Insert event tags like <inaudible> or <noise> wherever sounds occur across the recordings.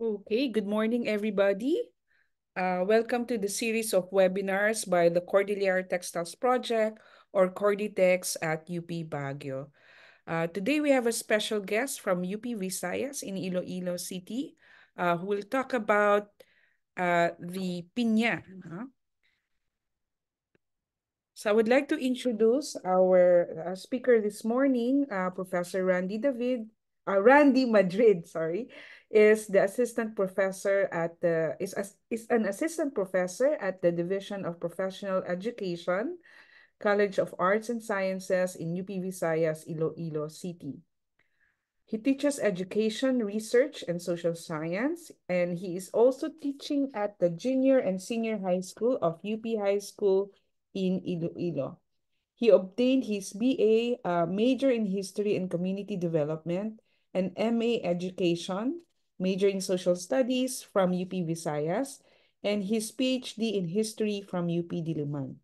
Okay, good morning, everybody. Uh, welcome to the series of webinars by the Cordillera Textiles Project or Corditex at UP Baguio. Uh, today, we have a special guest from UP Visayas in Iloilo City uh, who will talk about uh, the piña. Huh? So I would like to introduce our uh, speaker this morning, uh, Professor Randy David, Randy Madrid, sorry is the assistant professor at the is is an assistant professor at the Division of Professional Education, College of Arts and Sciences in UP Visayas, Iloilo City. He teaches education, research, and social science, and he is also teaching at the junior and senior high school of UP High School in Iloilo. He obtained his BA uh, major in history and community development and MA education major in social studies from UP Visayas, and his PhD in history from UP Diliman.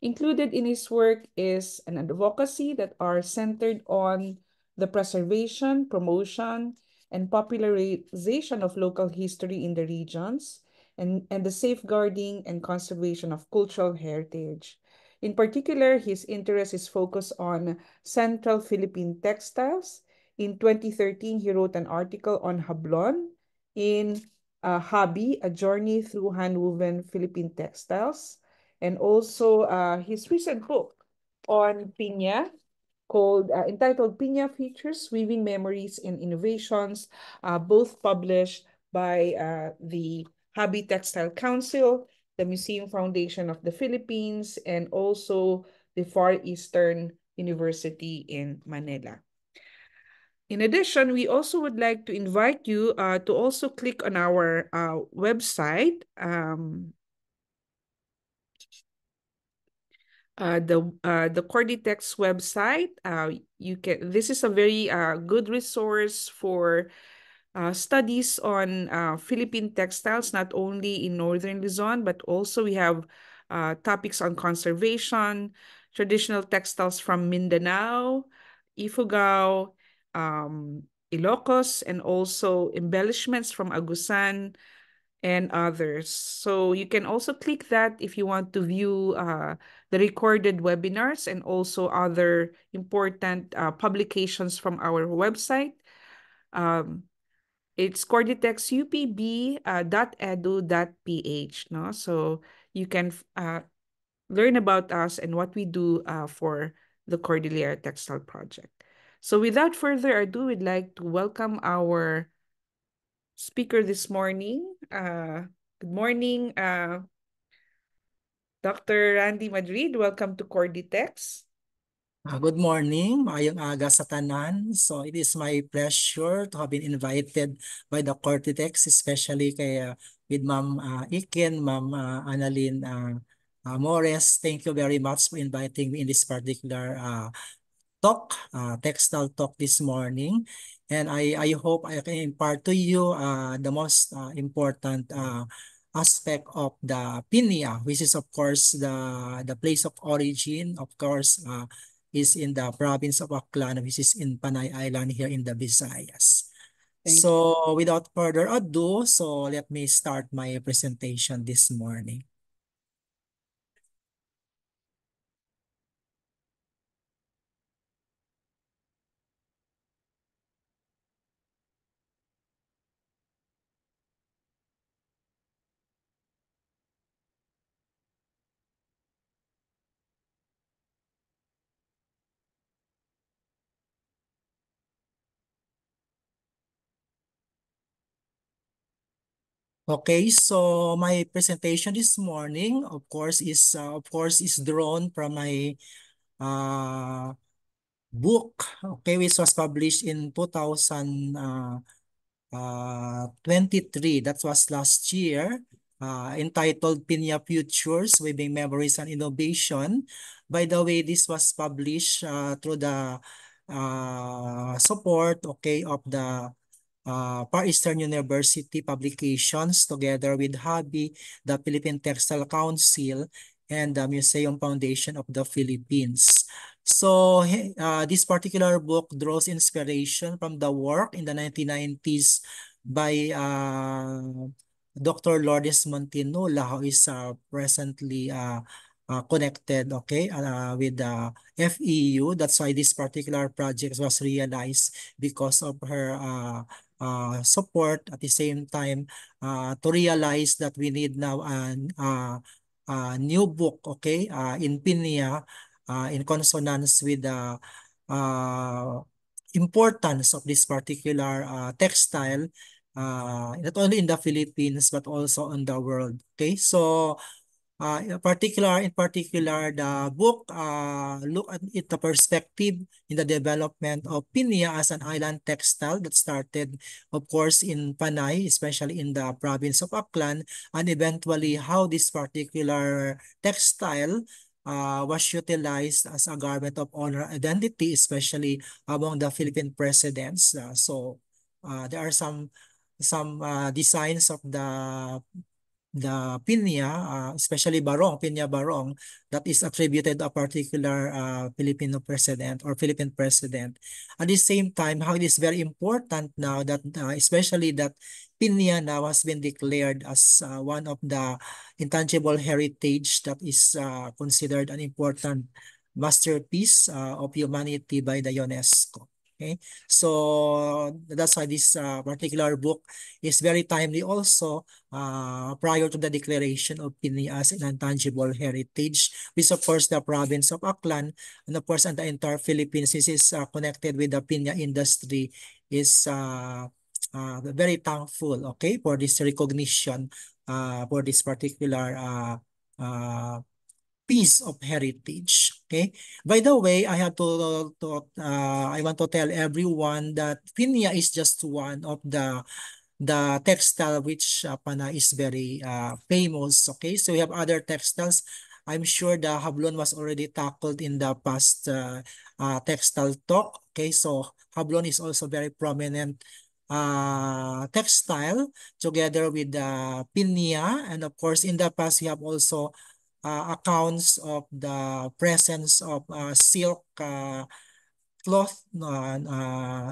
Included in his work is an advocacy that are centered on the preservation, promotion, and popularization of local history in the regions, and, and the safeguarding and conservation of cultural heritage. In particular, his interest is focused on Central Philippine textiles in 2013, he wrote an article on Hablon in uh, Hobby, A Journey Through Handwoven Philippine Textiles, and also uh, his recent book on Piña, called uh, entitled Pina Features Weaving Memories and Innovations, uh, both published by uh, the Hobby Textile Council, the Museum Foundation of the Philippines, and also the Far Eastern University in Manila. In addition, we also would like to invite you uh, to also click on our uh, website. Um, uh, the uh, the Corditex website. Uh, you can. This is a very uh, good resource for uh, studies on uh, Philippine textiles, not only in northern Luzon, but also we have uh, topics on conservation, traditional textiles from Mindanao, Ifugao, um, Ilocos and also embellishments from Agusan and others. So you can also click that if you want to view uh, the recorded webinars and also other important uh, publications from our website. Um, it's corditexupb.edu.ph. Uh, no? So you can uh, learn about us and what we do uh, for the Cordillera Textile Project. So without further ado, we'd like to welcome our speaker this morning. Uh, good morning, uh, Dr. Randy Madrid. Welcome to Corditex. Uh, good morning, maayong aga sa tanan. So it is my pleasure to have been invited by the Cortitex, especially kay, uh, with Ma'am uh, Iken, Ma'am uh, Annalyn uh, uh, Morris. Thank you very much for inviting me in this particular uh, talk, uh, textile talk this morning. And I, I hope I can impart to you uh, the most uh, important uh, aspect of the pinya, which is of course the, the place of origin, of course, uh, is in the province of Aklan, which is in Panay Island here in the Visayas. so without further ado, so let me start my presentation this morning. Okay, so my presentation this morning, of course, is uh, of course is drawn from my uh, book, okay, which was published in 2023. Uh, uh, that was last year, uh, entitled Pinya Futures, Weaving Memories and Innovation. By the way, this was published uh, through the uh, support, okay, of the Ah, Far Eastern University publications together with Habi the Philippine Textile Council, and the Museum Foundation of the Philippines. So uh, this particular book draws inspiration from the work in the 1990s by uh, ah, Dr. Lourdes Montinola, who is uh, presently uh, uh, connected okay uh, with the FEU. That's why this particular project was realized because of her uh, uh, support at the same time uh, to realize that we need now an uh, uh, new book okay uh, in Pinya uh, in consonance with the uh, uh, importance of this particular uh, textile uh, not only in the Philippines but also on the world okay so uh, in particular in particular the book uh, look at it the perspective in the development of Pinia as an island textile that started of course in Panay especially in the province of Aklan and eventually how this particular textile uh, was utilized as a garment of honor identity especially among the Philippine presidents uh, so uh, there are some some uh, designs of the the pinya, uh, especially barong, pinya barong, that is attributed to a particular uh, Filipino president or Philippine president. At the same time, how it is very important now that uh, especially that pinya now has been declared as uh, one of the intangible heritage that is uh, considered an important masterpiece uh, of humanity by the UNESCO. Okay, so that's why this uh, particular book is very timely also uh, prior to the declaration of Pinoy as an intangible heritage, which of course the province of Aklan and of course and the entire Philippines this is uh, connected with the Pinay industry is uh, uh, very thankful okay for this recognition uh, for this particular uh, uh, piece of heritage. Okay. By the way, I have to, to uh, I want to tell everyone that Finia is just one of the the textile which uh, pana is very uh, famous. Okay, so we have other textiles. I'm sure the Hablon was already tackled in the past uh, uh, textile talk. Okay, so Hablon is also very prominent uh, textile together with the uh, And of course, in the past, we have also uh, accounts of the presence of uh, silk uh, cloth uh, uh,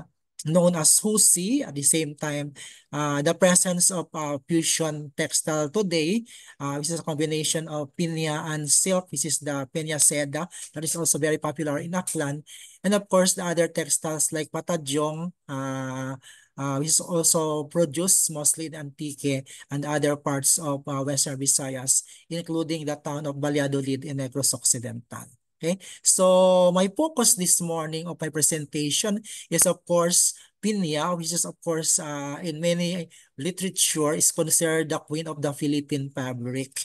known as husi at the same time uh, the presence of uh, fusion textile today uh, which is a combination of pinya and silk which is the pinya seda that is also very popular in Aklan and of course the other textiles like patadyong uh, uh, which is also produced mostly in Antique and other parts of uh, Western Visayas, including the town of Valladolid in Negros Occidental. Okay, so my focus this morning of my presentation is of course Pinya, which is of course uh, in many literature is considered the queen of the Philippine fabric.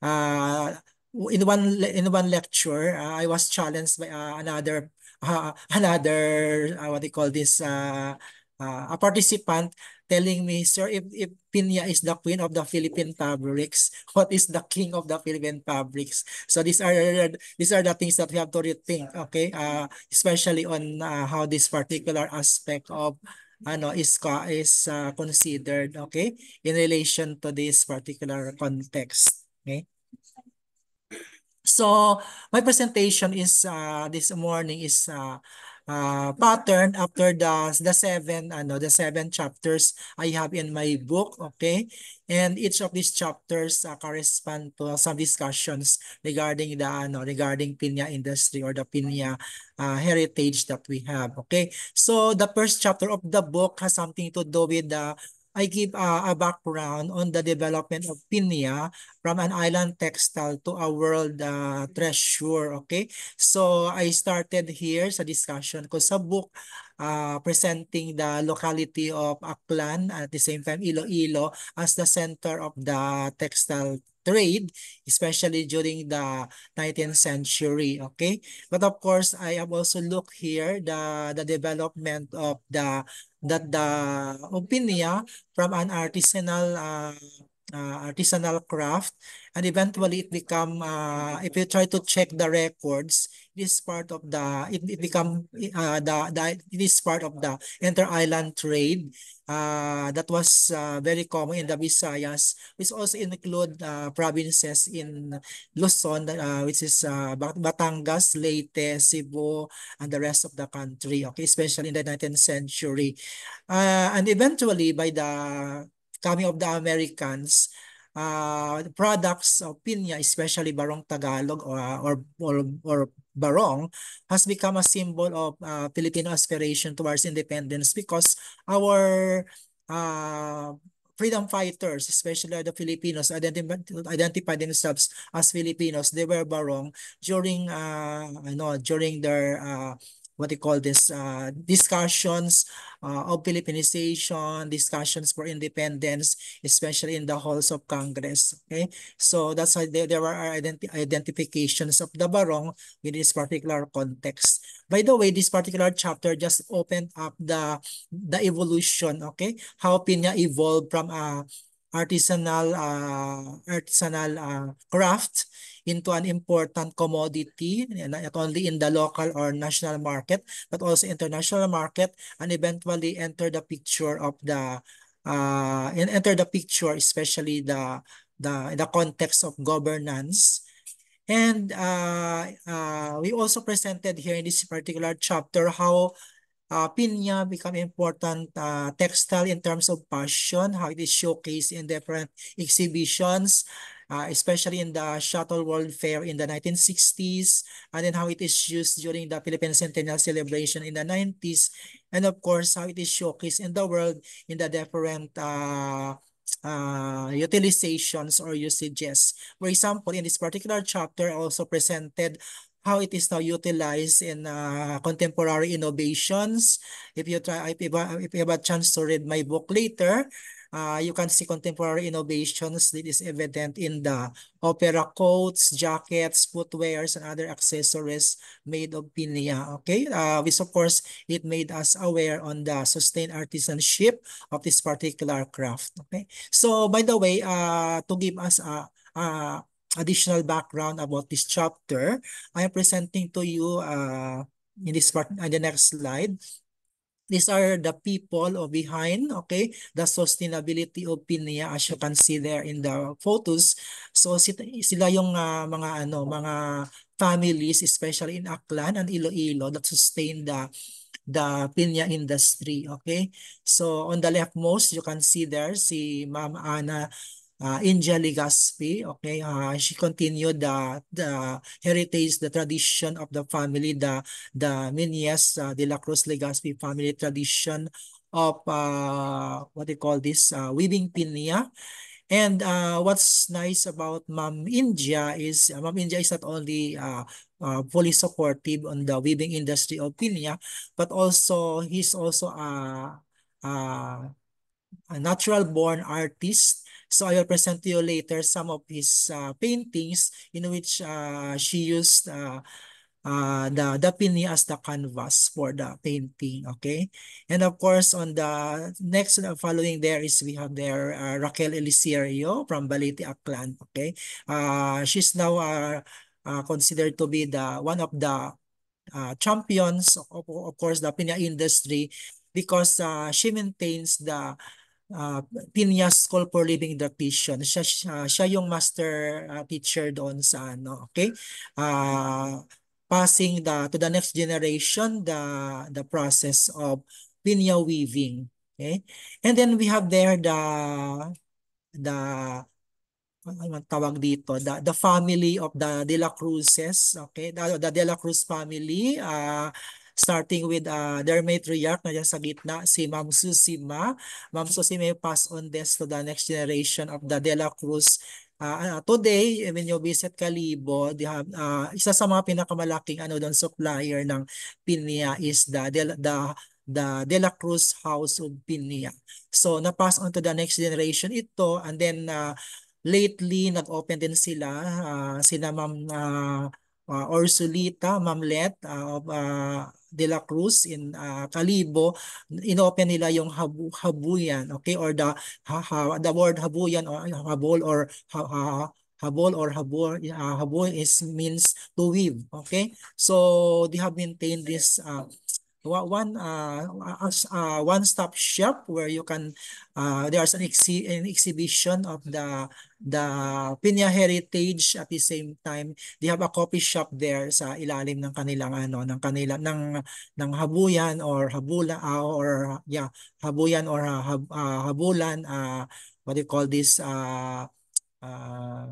Uh, in one in one lecture, uh, I was challenged by uh, another uh, <laughs> another uh, what they call this uh, uh, a participant telling me, Sir, if, if Pinya is the queen of the Philippine fabrics, what is the king of the Philippine fabrics? So these are these are the things that we have to rethink, okay? Uh, especially on uh, how this particular aspect of ano is is uh, considered okay in relation to this particular context okay so my presentation is uh, this morning is uh, uh, pattern after the the seven ano the seven chapters I have in my book okay and each of these chapters uh, correspond to some discussions regarding the ano regarding pinya industry or the pinya uh, heritage that we have okay so the first chapter of the book has something to do with the I give uh, a background on the development of Pinia from an island textile to a world uh, treasure. Okay, so I started here sa discussion ko sa book uh, presenting the locality of Aklan at the same time Iloilo as the center of the textile trade, especially during the 19th century, okay? But of course, I have also look here the, the development of the that the opinion from an artisanal uh, uh, artisanal craft and eventually it become uh, if you try to check the records it is part of the it, it become uh, the, the it is part of the inter island trade uh, that was uh, very common in the Visayas which also include uh, provinces in Luzon uh, which is uh, Batangas, Leyte, Cebu and the rest of the country okay especially in the 19th century uh, and eventually by the coming of the Americans, uh, products of Pinya, especially Barong Tagalog or, or, or, or Barong, has become a symbol of uh, Filipino aspiration towards independence because our uh, freedom fighters, especially the Filipinos, identify, identify themselves as Filipinos. They were barong during uh, know, during their uh, what they call this uh, discussions uh, of Filipinization, discussions for independence, especially in the halls of Congress. Okay, so that's why there, were identi identifications of the barong in this particular context. By the way, this particular chapter just opened up the the evolution. Okay, how Pinya evolved from a uh, artisanal uh, artisanal uh, craft into an important commodity not only in the local or national market but also international market and eventually enter the picture of the uh, and enter the picture especially the the the context of governance and uh, uh, we also presented here in this particular chapter how uh, ah, pinya become important uh, textile in terms of fashion, how it is showcased in different exhibitions, uh, especially in the Shuttle World Fair in the 1960s, and then how it is used during the Philippine Centennial Celebration in the 90s, and of course, how it is showcased in the world in the different uh, uh, utilizations or usages. For example, in this particular chapter, I also presented how it is now utilized in uh, contemporary innovations. If you try, if you, have, if you have a chance to read my book later, uh, you can see contemporary innovations that is evident in the opera coats, jackets, footwears, and other accessories made of pinya. Okay, uh, which of course it made us aware on the sustained artisanship of this particular craft. Okay, so by the way, uh, to give us a, a additional background about this chapter, I am presenting to you uh, in this part, in the next slide. These are the people behind, okay, the sustainability of PINIA as you can see there in the photos. So sila yung uh, mga ano, mga families especially in Aklan and Iloilo that sustain the the pinya industry. Okay? So on the leftmost, you can see there si Ma'am Ana uh, ah, Angel Legaspi. Okay, uh, she continued the ah, the heritage, the tradition of the family, the the Minyas uh, de la Cruz Legaspi family tradition of uh, what they call this uh, weaving pinya. And uh, what's nice about Mom India is uh, Ma'am India is not only uh, uh, fully supportive on the weaving industry of pinya, but also he's also a, a, a natural born artist So I'll present to you later some of his uh, paintings in which uh, she used uh, uh, the, the pini as the canvas for the painting, okay? And of course, on the next uh, following there is we have there uh, Raquel Eliserio from Baliti Aklan, okay? Uh, she's now uh, uh, considered to be the one of the uh, champions, of, of course, the pini industry because uh, she maintains the uh, Pinyas School for Living Adaptation. Siya, siya, ah, siya yung master uh, teacher doon sa ano, okay? Uh, passing the to the next generation the the process of pinya weaving, okay? And then we have there the the ano tawag dito the the family of the De La Cruzes okay the, the De La Cruz family uh, starting with uh, their matriarch na dyan sa gitna, si Ma'am Susima. Ma'am Susima pass on this to the next generation of the Dela Cruz uh, today when you visit Calibo, they have uh, isa sa mga pinakamalaking ano doon supplier ng pinya is the the, the the De La Cruz House of Pinya. So na-pass on to the next generation ito and then uh, lately nag-open din sila uh, sina Ma'am uh, uh, Orsulita, Ma'am Let uh, of uh, de la Cruz in uh, Calibo, inopen nila yung habu, habuyan, okay? Or the, ha, ha, the word habuyan or habol or ha, ha, habol or habol uh, habol is means to weave okay so they have maintained this uh, one uh, as a uh, one stop shop where you can uh, there's an, exhi an exhibition of the the Pinya heritage at the same time they have a coffee shop there sa ilalim ng kanilang ano ng kanila ng ng habuyan or habula uh, or yeah habuyan or uh, hab, uh, habulan uh, what do you call this uh, uh,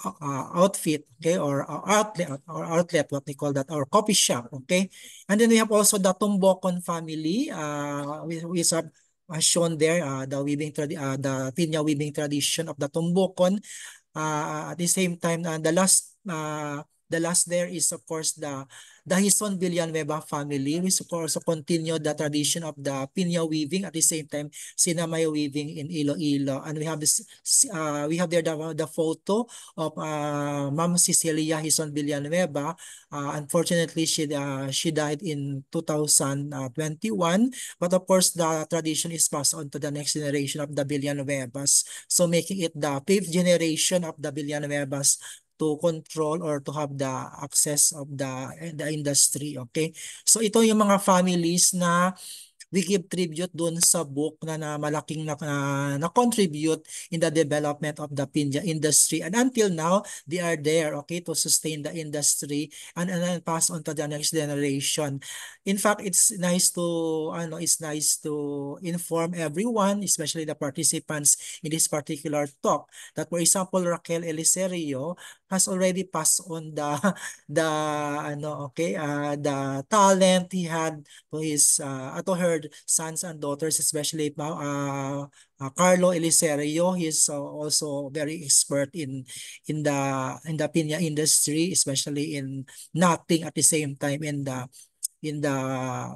Uh, uh, outfit, okay, or uh, outlet, or outlet, what they call that, or coffee shop, okay. And then we have also the Tumbokon family, uh, we, we have uh, shown there uh, the weaving uh, the pinya weaving tradition of the Tumbokon. Uh, at the same time, uh, the last uh, the last there is of course the The Hison Villanueva family, we also continue the tradition of the pinya weaving at the same time sinamay weaving in Iloilo. And we have this, uh, we have there the, the photo of uh, Ma'am Cecilia Hison Villanueva. Uh, unfortunately, she uh, she died in 2021. But of course, the tradition is passed on to the next generation of the Villanuevas. So making it the fifth generation of the Villanuevas to control or to have the access of the the industry okay so ito yung mga families na we give tribute doon sa book na, na malaking na, na, na contribute in the development of the pinya industry. And until now, they are there, okay, to sustain the industry and, and then pass on to the next generation. In fact, it's nice to, ano, it's nice to inform everyone, especially the participants in this particular talk, that for example, Raquel Eliserio has already passed on the, the, ano, okay, uh, the talent he had to his, uh, to her sons and daughters, especially uh, uh, Carlo Eliserio. He's uh, also very expert in in the in the pinya industry, especially in knotting at the same time in the in the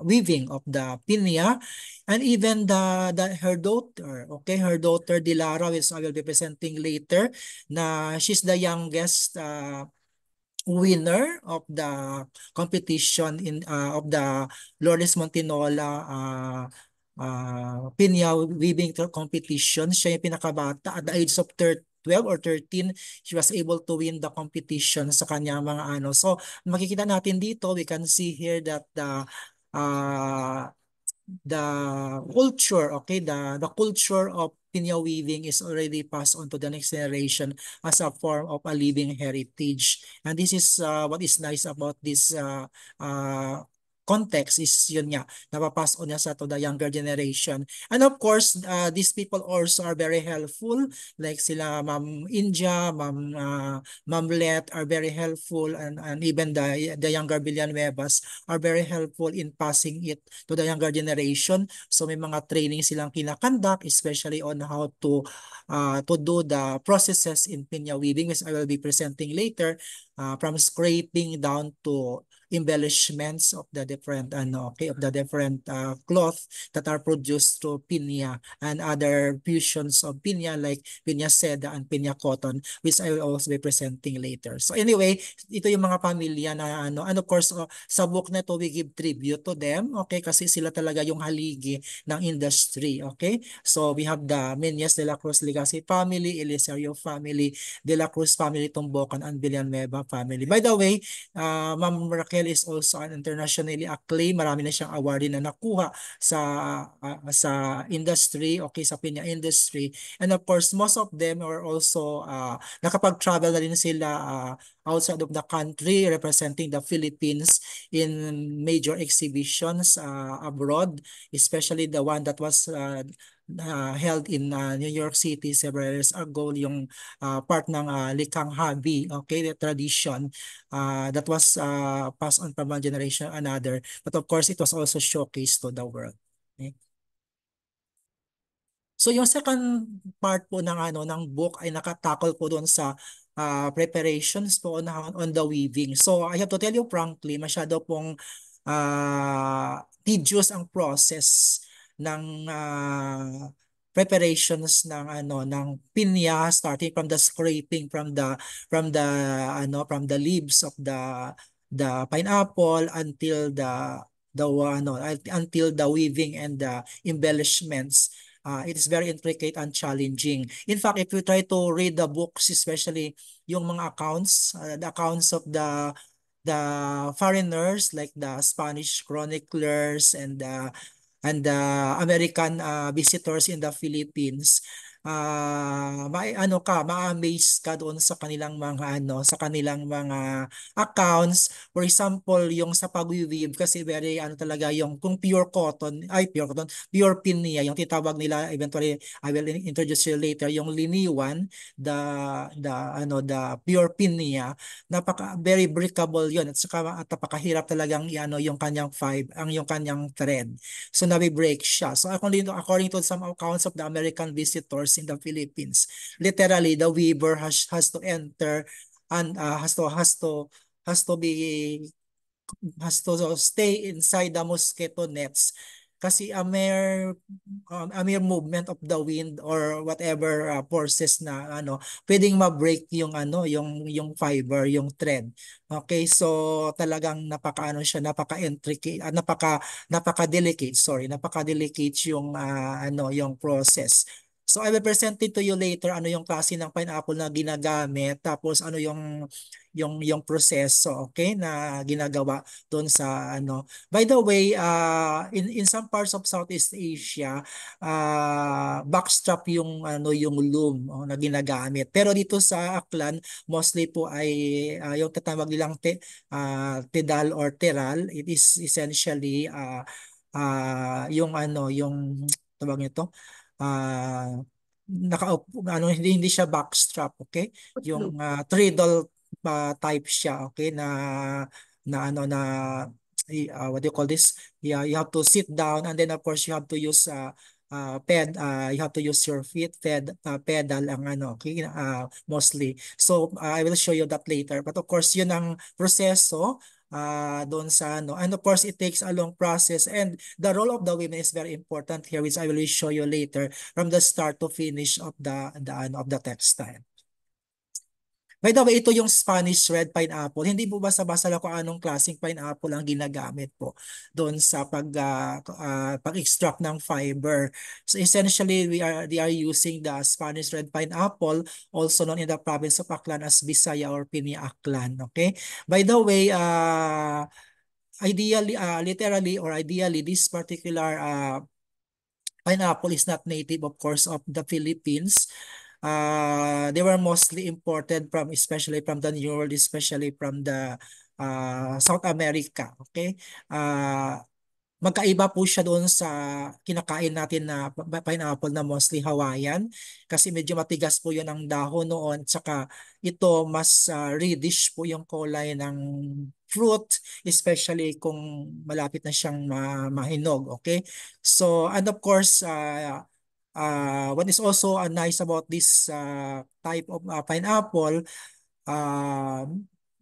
weaving of the pinya and even the, the her daughter okay her daughter Dilara which I will be presenting later na she's the youngest uh, winner of the competition in uh, of the Lourdes Montinola uh, uh, pinya weaving competition. Siya yung pinakabata at the age of 12 or 13, she was able to win the competition sa kanya mga ano. So, makikita natin dito, we can see here that the uh, the culture, okay, the the culture of pinya weaving is already passed on to the next generation as a form of a living heritage. And this is uh, what is nice about this uh, uh, context is yun nga, napapass on niya sa to the younger generation. And of course, uh, these people also are very helpful. Like sila Ma'am India, Ma'am uh, Ma'am Let are very helpful and, and even the, the younger Webas are very helpful in passing it to the younger generation. So may mga training silang kinakandak especially on how to uh, to do the processes in pinya weaving which I will be presenting later uh, from scraping down to embellishments of the different ano okay of the different uh, cloth that are produced through pinya and other fusions of pinya like pinya seda and pinya cotton which I will also be presenting later. So anyway, ito yung mga pamilya na ano and of course uh, sa book na to we give tribute to them okay kasi sila talaga yung haligi ng industry okay. So we have the Menyes de la Cruz Legacy family, Elisario family, de la Cruz family, Tumbokan and Villanueva family. By the way, uh, Ma'am Raquel Noel is also an internationally acclaimed. Marami na siyang award na nakuha sa uh, sa industry, okay, sa pinya industry. And of course, most of them are also uh, nakapag-travel na rin sila uh, outside of the country representing the Philippines in major exhibitions uh, abroad, especially the one that was uh, uh, held in uh, New York City several years ago yung uh, part ng uh, Likang Habi, okay, the tradition uh, that was uh, passed on from one generation another. But of course, it was also showcased to the world. Okay? So yung second part po ng ano ng book ay nakatakol po doon sa uh, preparations po on, on the weaving. So I have to tell you frankly, masyado pong uh, tedious ang process ng uh, preparations ng ano ng pinya starting from the scraping from the from the ano from the leaves of the the pineapple until the the ano until the weaving and the embellishments uh, it is very intricate and challenging in fact if you try to read the books especially yung mga accounts uh, the accounts of the the foreigners like the Spanish chroniclers and the and uh, American uh, visitors in the Philippines uh, ah, ma ano ka, ma-amaze ka doon sa kanilang mga ano, sa kanilang mga accounts. For example, yung sa pag weave kasi very ano talaga yung kung pure cotton, ay pure cotton, pure pin niya, yung titawag nila eventually I will introduce you later yung liniwan, the the ano the pure pin niya, napaka very breakable yun at saka at napakahirap talagang ano yung kanyang five, ang yung kanyang thread. So na break siya. So according to, according to some accounts of the American visitors, weavers in the Philippines. Literally, the weaver has, has to enter and uh, has to has to has to be has to stay inside the mosquito nets kasi a mere um, a mere movement of the wind or whatever uh, forces na ano pwedeng ma-break yung ano yung yung fiber yung thread okay so talagang napakaano siya ah, napaka intricate uh, napaka napaka delicate sorry napaka delicate yung uh, ano yung process So I will present it to you later ano yung klase ng pineapple na ginagamit tapos ano yung yung yung proseso okay na ginagawa doon sa ano. By the way, uh, in in some parts of Southeast Asia, uh, backstrap yung ano yung loom oh, na ginagamit. Pero dito sa Aklan, mostly po ay uh, yung tatawag nilang te, uh, tedal or teral. It is essentially uh, uh, yung ano yung tawag nito naka ah, nakaupo, ano, hindi, hindi siya backstrap, okay? Yung uh, ah, treadle uh, ah, type siya, okay? Na, na ano, na, uh, what do you call this? Yeah, you have to sit down and then of course you have to use uh, uh, ped, uh, you have to use your feet ped, uh, pedal ang ano, okay, uh, mostly. So uh, I will show you that later. But of course, yun ang proseso uh, doon sa ano. And of course, it takes a long process and the role of the women is very important here which I will show you later from the start to finish of the, the, ano, of the textile. By the way, ito yung Spanish red pineapple. Hindi po basta-basta lang kung anong klaseng pineapple ang ginagamit po doon sa pag, uh, uh, pag-extract ng fiber. So essentially, we are, they are using the Spanish red pineapple, also known in the province of Aklan as Bisaya or Pini Aklan. Okay? By the way, uh, ideally, uh, literally or ideally, this particular uh, pineapple is not native, of course, of the Philippines uh, they were mostly imported from, especially from the New World, especially from the uh, South America. Okay? Uh, magkaiba po siya doon sa kinakain natin na pineapple na mostly Hawaiian kasi medyo matigas po yun ang dahon noon tsaka ito mas uh, reddish po yung kulay ng fruit especially kung malapit na siyang ma mahinog okay so and of course uh, Uh, what is also uh, nice about this uh, type of uh, pineapple, uh,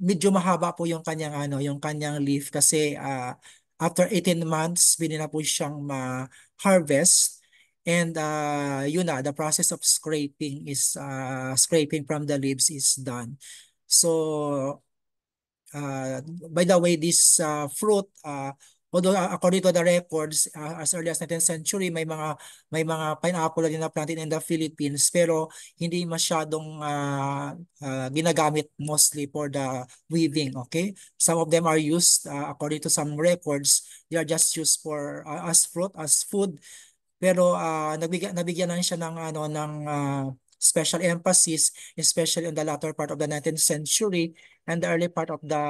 medyo mahaba po yung kanyang ano, yung kanyang leaf kasi uh, after 18 months pwede na po siyang ma-harvest and uh, yun na the process of scraping is uh, scraping from the leaves is done. So uh, by the way this uh, fruit uh, Although uh, according to the records, uh, as early as 19th century, may mga may mga pineapple din na planted in the Philippines pero hindi masyadong uh, uh, ginagamit mostly for the weaving, okay? Some of them are used uh, according to some records, they are just used for uh, as fruit, as food. Pero uh, nabigyan nabigyan lang siya ng ano ng uh, special emphasis, especially in the latter part of the 19th century and the early part of the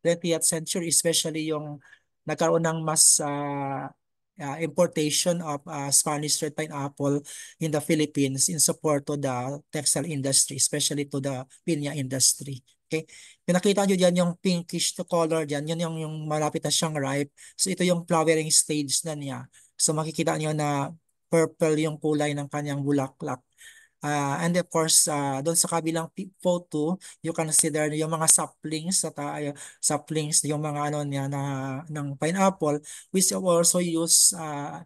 20th century, especially yung nagkaroon ng mas uh, uh, importation of uh, Spanish red pineapple in the Philippines in support to the textile industry, especially to the piña industry. Okay? Pinakita nyo dyan yung pinkish color dyan, yun yung, yung malapit na siyang ripe. So ito yung flowering stage na niya. So makikita nyo na purple yung kulay ng kanyang bulaklak. Uh, and of course, uh, ah, doon sa kabilang photo, you consider yung mga saplings, at, uh, saplings, yung mga ano niya na, ng pineapple, which also use uh,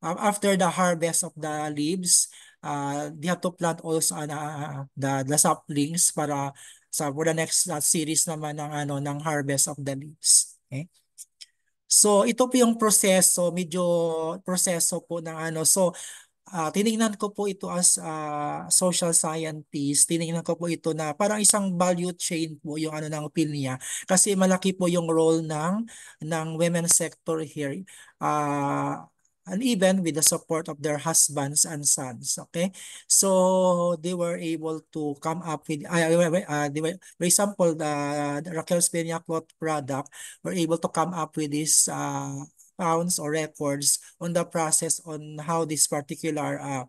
after the harvest of the leaves, uh, they have to plant also uh, the, the saplings para sa for the next uh, series naman ng ano ng harvest of the leaves. Okay? So ito po yung proseso, medyo proseso po ng ano. So uh, ah, tiningnan ko po ito as uh, social scientist, tiningnan ko po ito na parang isang value chain po yung ano ng field niya kasi malaki po yung role ng ng women sector here. Uh, ah, and even with the support of their husbands and sons okay so they were able to come up with uh, uh, they were, for example the, the Raquel Spina cloth product were able to come up with this uh, pounds or records on the process on how this particular uh,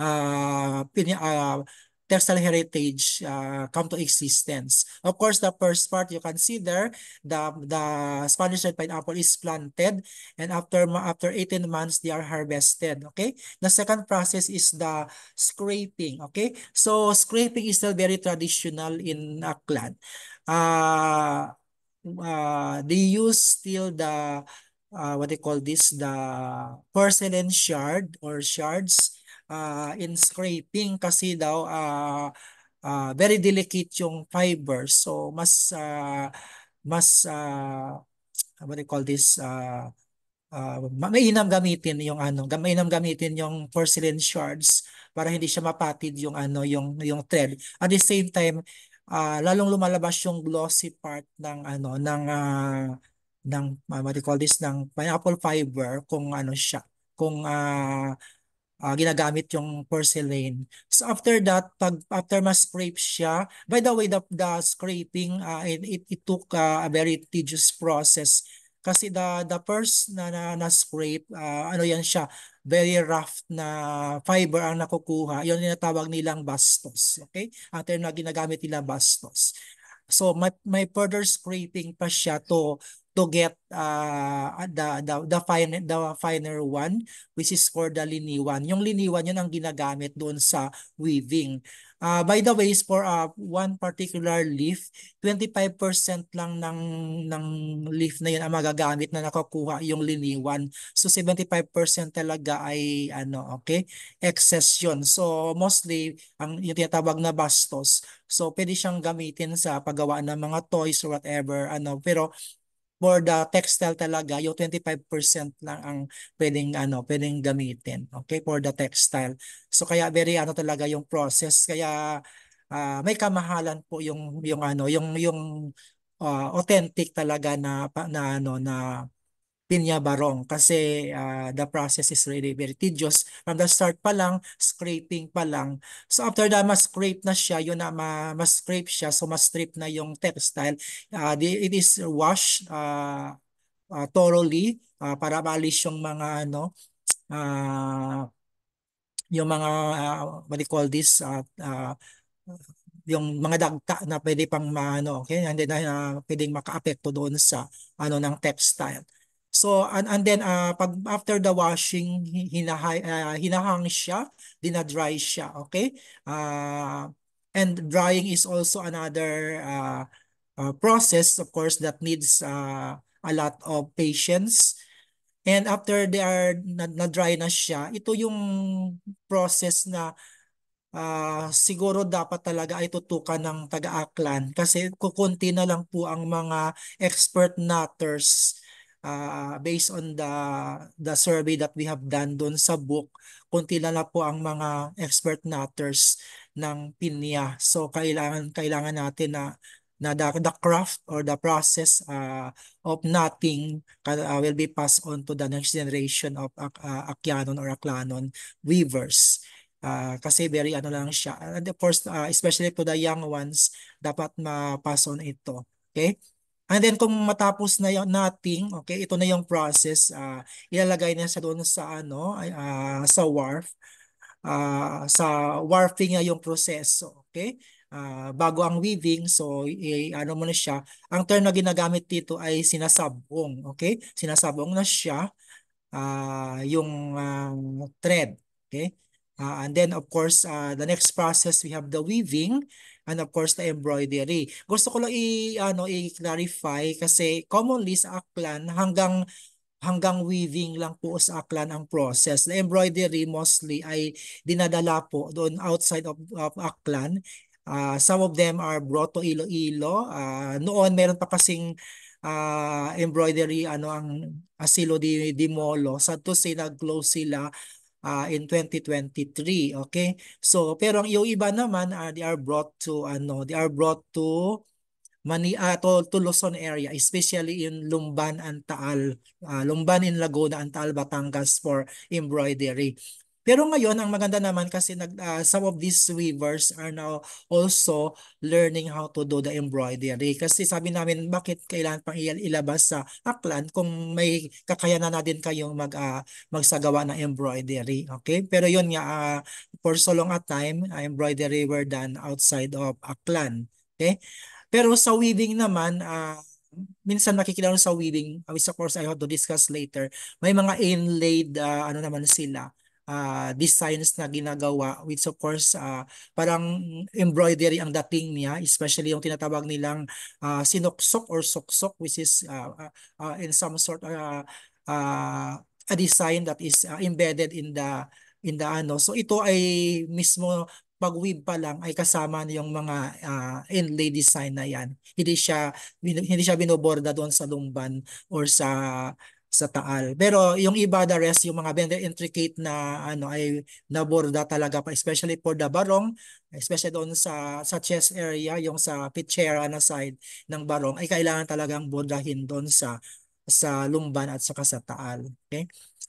uh, uh, textile heritage uh, come to existence. Of course, the first part you can see there, the the Spanish red pineapple is planted, and after after 18 months they are harvested. Okay, the second process is the scraping. Okay, so scraping is still very traditional in Aklan. Uh, uh, they use still the uh, what they call this the porcelain shard or shards uh, in scraping kasi daw uh, uh, very delicate yung fiber so mas uh, mas uh, what they call this uh, uh, mainam gamitin yung ano mainam gamitin yung porcelain shards para hindi siya mapatid yung ano yung yung thread at the same time uh, lalong lumalabas yung glossy part ng ano ng uh, ng uh, what do you call this ng pineapple fiber kung ano siya kung uh, uh, ginagamit yung porcelain. So after that, pag after mas scrape siya, by the way, the, the scraping, uh, it, it, it took uh, a very tedious process kasi the the first na na, na scrape uh, ano yan siya very rough na fiber ang nakukuha. Yun yung natawag nilang bastos. Okay? Ang term na ginagamit nila bastos. So may, may further scraping pa siya to to get uh, the, the, the, finer, the finer one, which is for the liniwan. Yung liniwan, yun ang ginagamit doon sa weaving. Uh, by the way, for uh, one particular leaf, 25% lang ng, ng leaf na yun ang magagamit na nakukuha yung liniwan. So 75% talaga ay ano, okay, excess yun. So mostly, ang yung tinatawag na bastos. So pwede siyang gamitin sa paggawa ng mga toys or whatever. ano Pero more the textile talaga, yung 25% lang ang pwedeng ano, pwedeng gamitin. Okay, for the textile. So kaya very ano talaga yung process kaya uh, may kamahalan po yung yung ano, yung yung uh, authentic talaga na na ano na Pinya Barong kasi uh, the process is really very tedious. From the start pa lang, scraping pa lang. So after that, mas scrape na siya, yun na ma-scrape siya, so mas strip na yung textile. Uh, it is washed uh, ah, uh, thoroughly uh, para maalis yung mga ano, uh, yung mga, uh, what do you call this, uh, uh, yung mga dagta na pwede pang maano, okay? And then uh, pwedeng makaapekto doon sa ano ng textile. So and, and then uh, pag after the washing hinahay, uh, siya, dinadry siya, okay? Uh, and drying is also another uh, uh, process of course that needs uh, a lot of patience. And after they are na-dry na, na siya, ito yung process na uh, siguro dapat talaga ay tutukan ng taga-aklan kasi kukunti na lang po ang mga expert nutters uh, based on the the survey that we have done doon sa book kung kilala po ang mga expert matters ng pinya. So kailangan kailangan natin na na the, the craft or the process uh, of nothing uh, ah, will be passed on to the next generation of uh, Akianon or Aklanon weavers. Uh, kasi very ano lang siya. And of course, uh, especially to the young ones, dapat ma-pass on ito. Okay? And then kung matapos na yung nating, okay, ito na yung process, uh, ilalagay na sa doon sa ano, uh, sa wharf. Uh, ah, sa warfing niya yung proseso, okay? Uh, bago ang weaving, so eh, ano mo na siya. Ang term na ginagamit dito ay sinasabong, okay? Sinasabong na siya uh, yung uh, thread, okay? Uh, and then of course, uh, the next process we have the weaving and of course the embroidery. Gusto ko lang i ano clarify kasi commonly sa aklan hanggang hanggang weaving lang po sa aklan ang process. The embroidery mostly ay dinadala po doon outside of, of aklan. Uh, some of them are brought to Iloilo. Uh, noon meron pa kasing uh, embroidery ano ang asilo di, di Molo. Sad to say nag-close sila uh, in 2023 okay so pero ang yung iba naman uh, they are brought to ano they are brought to Mani uh, to, to Luzon area especially in Lumban and Taal uh, Lumban in Laguna and Taal Batangas for embroidery pero ngayon, ang maganda naman kasi nag, uh, some of these weavers are now also learning how to do the embroidery. Kasi sabi namin, bakit kailangan pang ilabas sa aklan kung may kakayanan na din kayong mag, uh, magsagawa ng embroidery. Okay? Pero yun nga, uh, for so long a time, uh, embroidery were done outside of aklan. Okay? Pero sa weaving naman, uh, minsan makikilala sa weaving, which of course I have to discuss later, may mga inlaid uh, ano naman sila uh, designs na ginagawa which of course uh, parang embroidery ang dating niya especially yung tinatawag nilang uh, sinuksok or suksok which is uh, uh, in some sort uh, uh, a design that is uh, embedded in the in the ano so ito ay mismo pag-weave pa lang ay kasama na yung mga uh, inlay design na yan. Hindi siya hindi siya binoborda doon sa lumban or sa sa Taal. Pero yung iba the rest, yung mga very intricate na ano ay naborda talaga pa especially for the Barong, especially doon sa sa chest area, yung sa Pichera na side ng Barong ay kailangan talagang bordahin doon sa sa Lumban at saka sa Taal. Okay?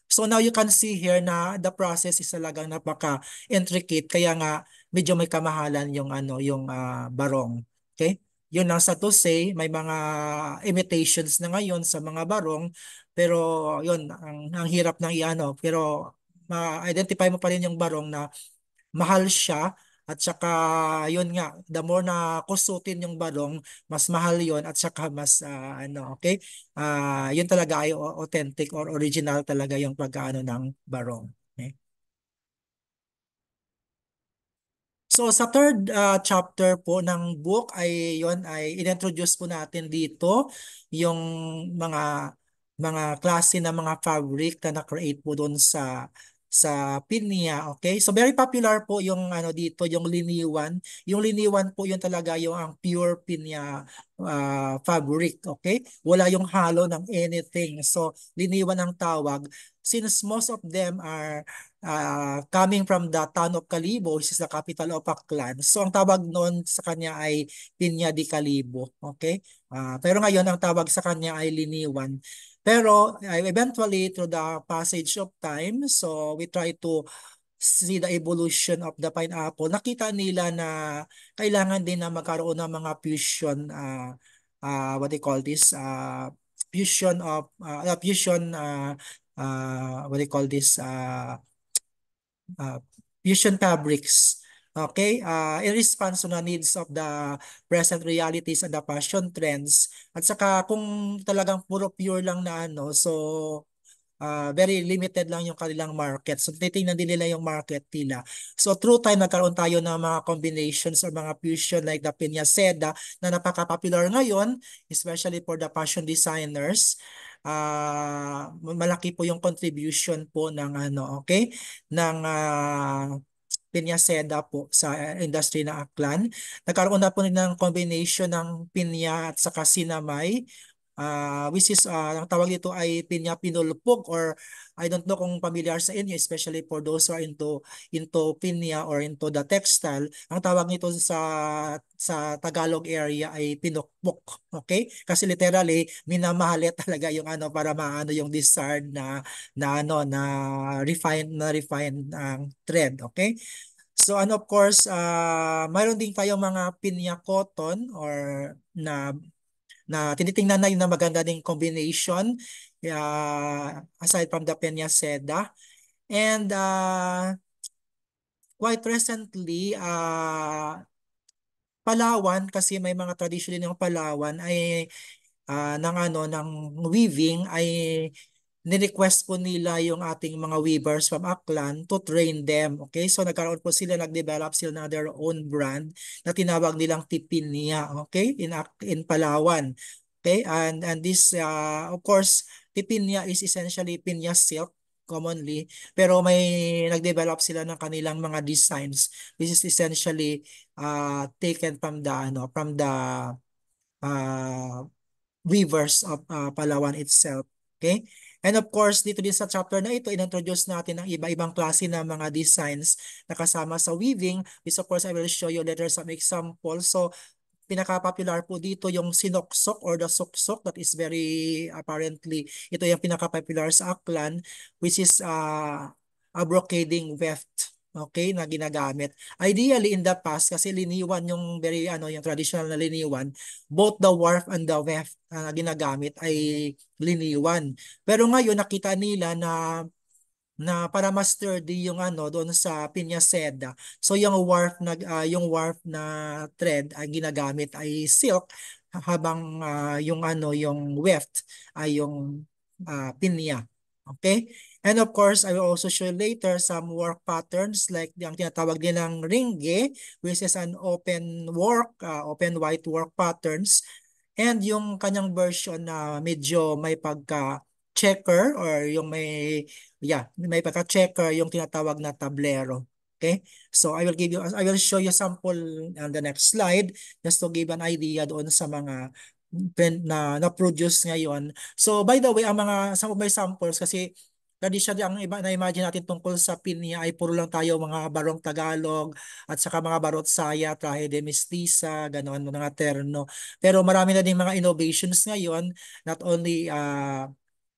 So now you can see here na the process is talagang napaka intricate kaya nga medyo may kamahalan yung ano yung uh, barong. Okay? yun lang sa to say, may mga imitations na ngayon sa mga barong, pero yun, ang, ang hirap ng iano. Pero ma-identify mo pa rin yung barong na mahal siya at saka yun nga, the more na kusutin yung barong, mas mahal yun at saka mas uh, ano, okay? Uh, yun talaga ay authentic or original talaga yung pagkaano ng barong. So sa third uh, chapter po ng book ay yon ay inintroduce po natin dito yung mga mga klase ng mga fabric na na-create po doon sa sa pinya, okay? So very popular po yung ano dito, yung liniwan. Yung liniwan po yun talaga yung ang pure pinya uh, ah, fabric, okay? Wala yung halo ng anything. So liniwan ang tawag since most of them are uh, coming from the town of Calibo, which is the capital of Aklan. So ang tawag noon sa kanya ay Pinya di Calibo, okay? Uh, pero ngayon ang tawag sa kanya ay Liniwan. Pero uh, eventually, through the passage of time, so we try to see the evolution of the pineapple, nakita nila na kailangan din na magkaroon ng mga fusion, uh, uh, what they call this, uh, fusion of, uh, uh fusion, uh, uh, what they call this, uh, uh, fusion fabrics. Okay, uh, ah, in response to the needs of the present realities and the fashion trends. At saka kung talagang puro pure lang na ano, so uh, very limited lang yung kanilang market. So titingnan din nila yung market nila. So through time, nagkaroon tayo ng mga combinations or mga fusion like the pinya seda na napaka-popular ngayon, especially for the fashion designers. Uh, ah, malaki po yung contribution po ng ano, okay? Ng uh, seda po sa industry ng Aklan. Nagkaroon na po ng combination ng pinya at saka sinamay uh, which is uh, ang tawag dito ay pinya pinulpog or I don't know kung familiar sa inyo especially for those who are into into pinya or into the textile ang tawag nito sa sa Tagalog area ay pinukpok okay kasi literally minamahal <laughs> talaga yung ano para maano yung desired na na ano na refined na refined ang um, thread okay So and of course, uh, mayroon din tayong mga pinya cotton or na na tinitingnan na yun na maganda ding combination uh, aside from the Peña Seda. And uh, quite recently, uh, Palawan, kasi may mga traditional ng Palawan, ay uh, ng, ano, ng weaving ay ni-request po nila yung ating mga weavers from Aklan to train them. Okay? So nagkaroon po sila, nagdevelop sila na their own brand na tinawag nilang Tipinia, okay? In, in Palawan. Okay? And, and this, uh, of course, Tipinia is essentially pinya silk commonly. Pero may nagdevelop sila ng kanilang mga designs which is essentially uh, taken from the, ano, from the uh, weavers of uh, Palawan itself. Okay? And of course, dito din sa chapter na ito, inintroduce natin ang iba-ibang klase ng mga designs na kasama sa weaving, which of course I will show you later some examples. So, pinaka-popular po dito yung sinoksok or the soksok that is very apparently ito yung pinaka-popular sa Aklan which is uh, a brocading weft okay na ginagamit ideally in the past kasi liniwan yung very ano yung traditional na liniwan both the wharf and the weft na ginagamit ay liniwan pero ngayon nakita nila na na para mas sturdy yung ano doon sa Pinyaseda. So yung warp na uh, yung warp na thread ang ginagamit ay silk habang uh, yung ano yung weft ay yung uh, pinya. Okay? And of course, I will also show later some work patterns like yung tinatawag nilang ringge, which is an open work, uh, open white work patterns. And yung kanyang version na uh, medyo may pagka checker or yung may yeah, may pagka checker yung tinatawag na tablero. Okay? So I will give you I will show you sample on the next slide just to give an idea doon sa mga na na-produce ngayon. So by the way, ang mga some of samples kasi tradisyon ang iba na imagine natin tungkol sa pinya ay puro lang tayo mga barong Tagalog at saka mga barot saya, de mestiza, ganoon mga terno. Pero marami na din mga innovations ngayon, not only uh,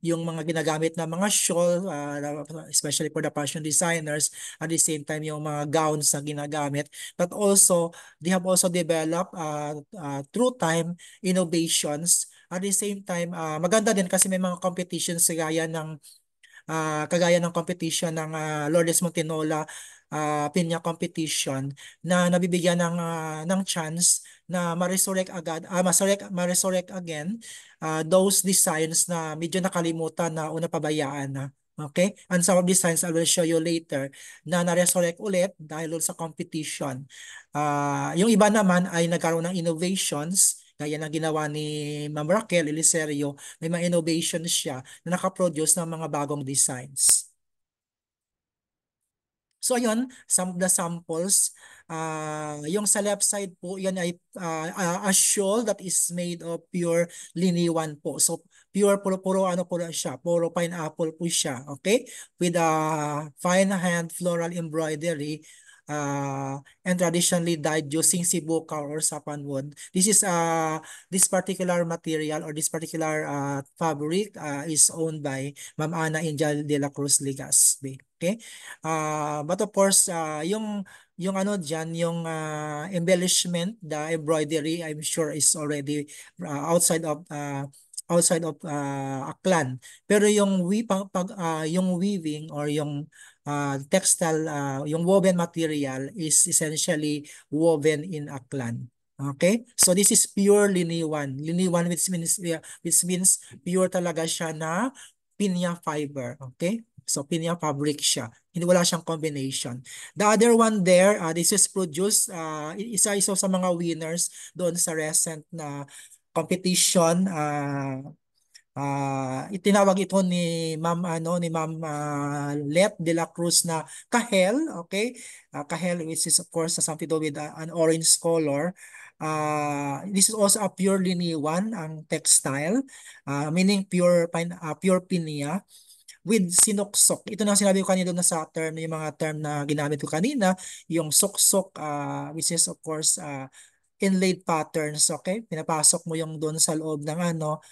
yung mga ginagamit na mga shawl, uh, especially for the fashion designers, at the same time yung mga gowns na ginagamit. But also, they have also developed uh, uh, through time innovations. At the same time, uh, maganda din kasi may mga competitions gaya ng uh, kagaya ng competition ng uh, Lourdes Montinola uh, ah, Pinya competition na nabibigyan ng uh, ng chance na ma-resurrect agad uh, ma-resurrect ma-resurrect again uh, those designs na medyo nakalimutan na una pabayaan na Okay? And some of these signs I will show you later na na-resurrect ulit dahil sa competition. Uh, yung iba naman ay nagkaroon ng innovations Gaya ng ginawa ni Ma'am Raquel Eliserio, may mga innovations siya na nakaproduce ng mga bagong designs. So ayun, some of the samples. Uh, yung sa left side po, yan ay uh, uh, a shawl that is made of pure liniwan po. So pure, puro, puro ano po siya, puro pineapple po siya, okay? With a fine hand floral embroidery uh, and traditionally dyed using sibuka or sapan wood. This is uh, this particular material or this particular uh, fabric uh, is owned by Ma'am Ana Angel de la Cruz Ligasbe. Okay? Uh, but of course, uh, yung yung ano diyan yung uh, embellishment the embroidery i'm sure is already uh, outside of uh, outside of uh, ah, Aklan. Pero yung we pag, pag uh, yung weaving or yung uh, textile uh, yung woven material is essentially woven in Aklan. Okay? So this is pure liniwan. Liniwan which means which means pure talaga siya na pinya fiber, okay? So pinya fabric siya. Hindi wala siyang combination. The other one there, uh, this is produced uh, isa isa sa mga winners doon sa recent na competition uh, uh, itinawag ito ni Ma'am ano ni Ma'am uh, ah, Let de la Cruz na kahel, okay? Uh, kahel which is of course something to do with uh, an orange color. Uh, this is also a pure liniwan ang textile, uh, meaning pure pine, uh, pure pinia with sinuksok. Ito na sinabi ko kanina doon na sa term, yung mga term na ginamit ko kanina, yung suksok, uh, which is of course uh, inlaid patterns, okay? Pinapasok mo yung doon sa loob ng ano.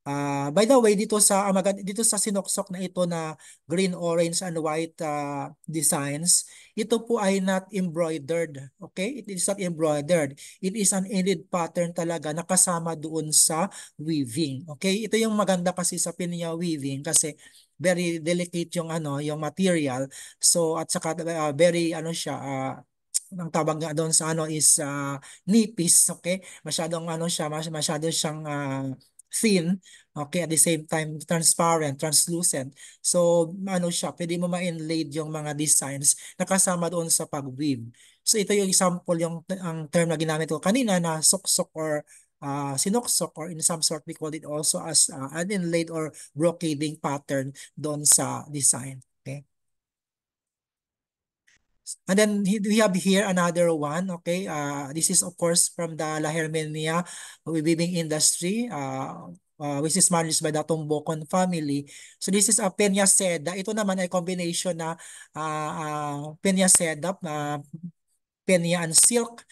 Uh, by the way, dito sa amagan ah, dito sa sinuksok na ito na green, orange and white uh, designs, ito po ay not embroidered, okay? It is not embroidered. It is an inlaid pattern talaga nakasama doon sa weaving, okay? Ito yung maganda kasi sa pinya weaving kasi very delicate yung ano, yung material. So at saka uh, very ano siya, uh, ang tawag nga doon sa ano is uh, nipis, okay? Masyadong ano siya, masyado siyang uh, thin, okay? At the same time, transparent, translucent. So, ano siya, pwede mo ma-inlaid yung mga designs na kasama doon sa pag-weave. So, ito yung example, yung ang term na ginamit ko kanina na suksok or uh, ah, sinuksok or in some sort we call it also as uh, an inlaid or brocading pattern doon sa design. And then we have here another one, okay? Uh, this is of course from the La Hermenia weaving industry, uh, uh, which is managed by the Tumbokon family. So this is a Peña Seda. Ito naman ay combination na uh, uh, Peña Seda, uh, Peña and silk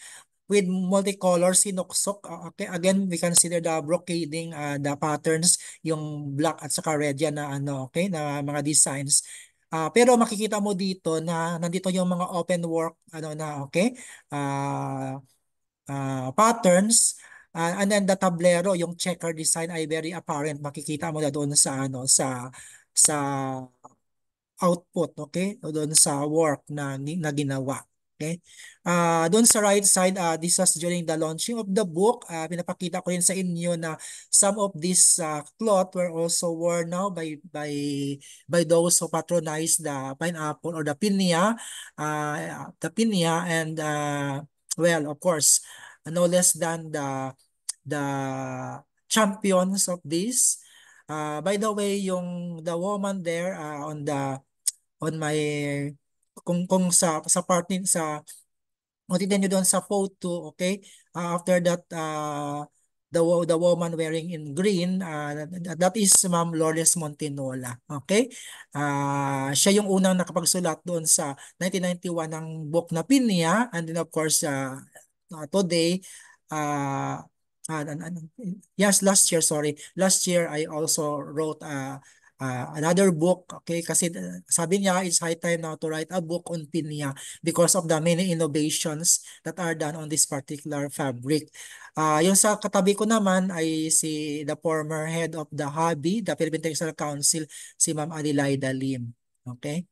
with multicolor sinuksok. Uh, okay, again, we consider the brocading, uh, the patterns, yung black at saka red yan na ano, okay, na mga designs. Uh, pero makikita mo dito na nandito yung mga open work ano na okay uh, uh, patterns uh, and then the tablero yung checker design ay very apparent makikita mo na doon sa ano sa sa output okay doon sa work na na ginawa Okay? Uh, ah, doon sa right side, uh, this was during the launching of the book. Uh, pinapakita ko rin sa inyo na some of this uh, cloth were also worn now by by by those who patronized the pineapple or the pinya, uh, the pinya and uh, well, of course, no less than the the champions of this. Uh, by the way, yung the woman there uh, on the on my kung kung sa sa part ni sa o tignan nyo doon sa photo, okay? Uh, after that, uh, the, the woman wearing in green, uh, that is Ma'am Lourdes Montinola, okay? Uh, siya yung unang nakapagsulat doon sa 1991 ng book na Pinya, and then of course, uh, uh, today, uh, uh, yes, last year, sorry, last year I also wrote uh, uh, another book okay kasi ah, sabi niya it's high time now to write a book on pinya because of the many innovations that are done on this particular fabric uh, ah, yung sa katabi ko naman ay si the former head of the hobby the Philippine Textile Council si Ma'am Adelaida Lim okay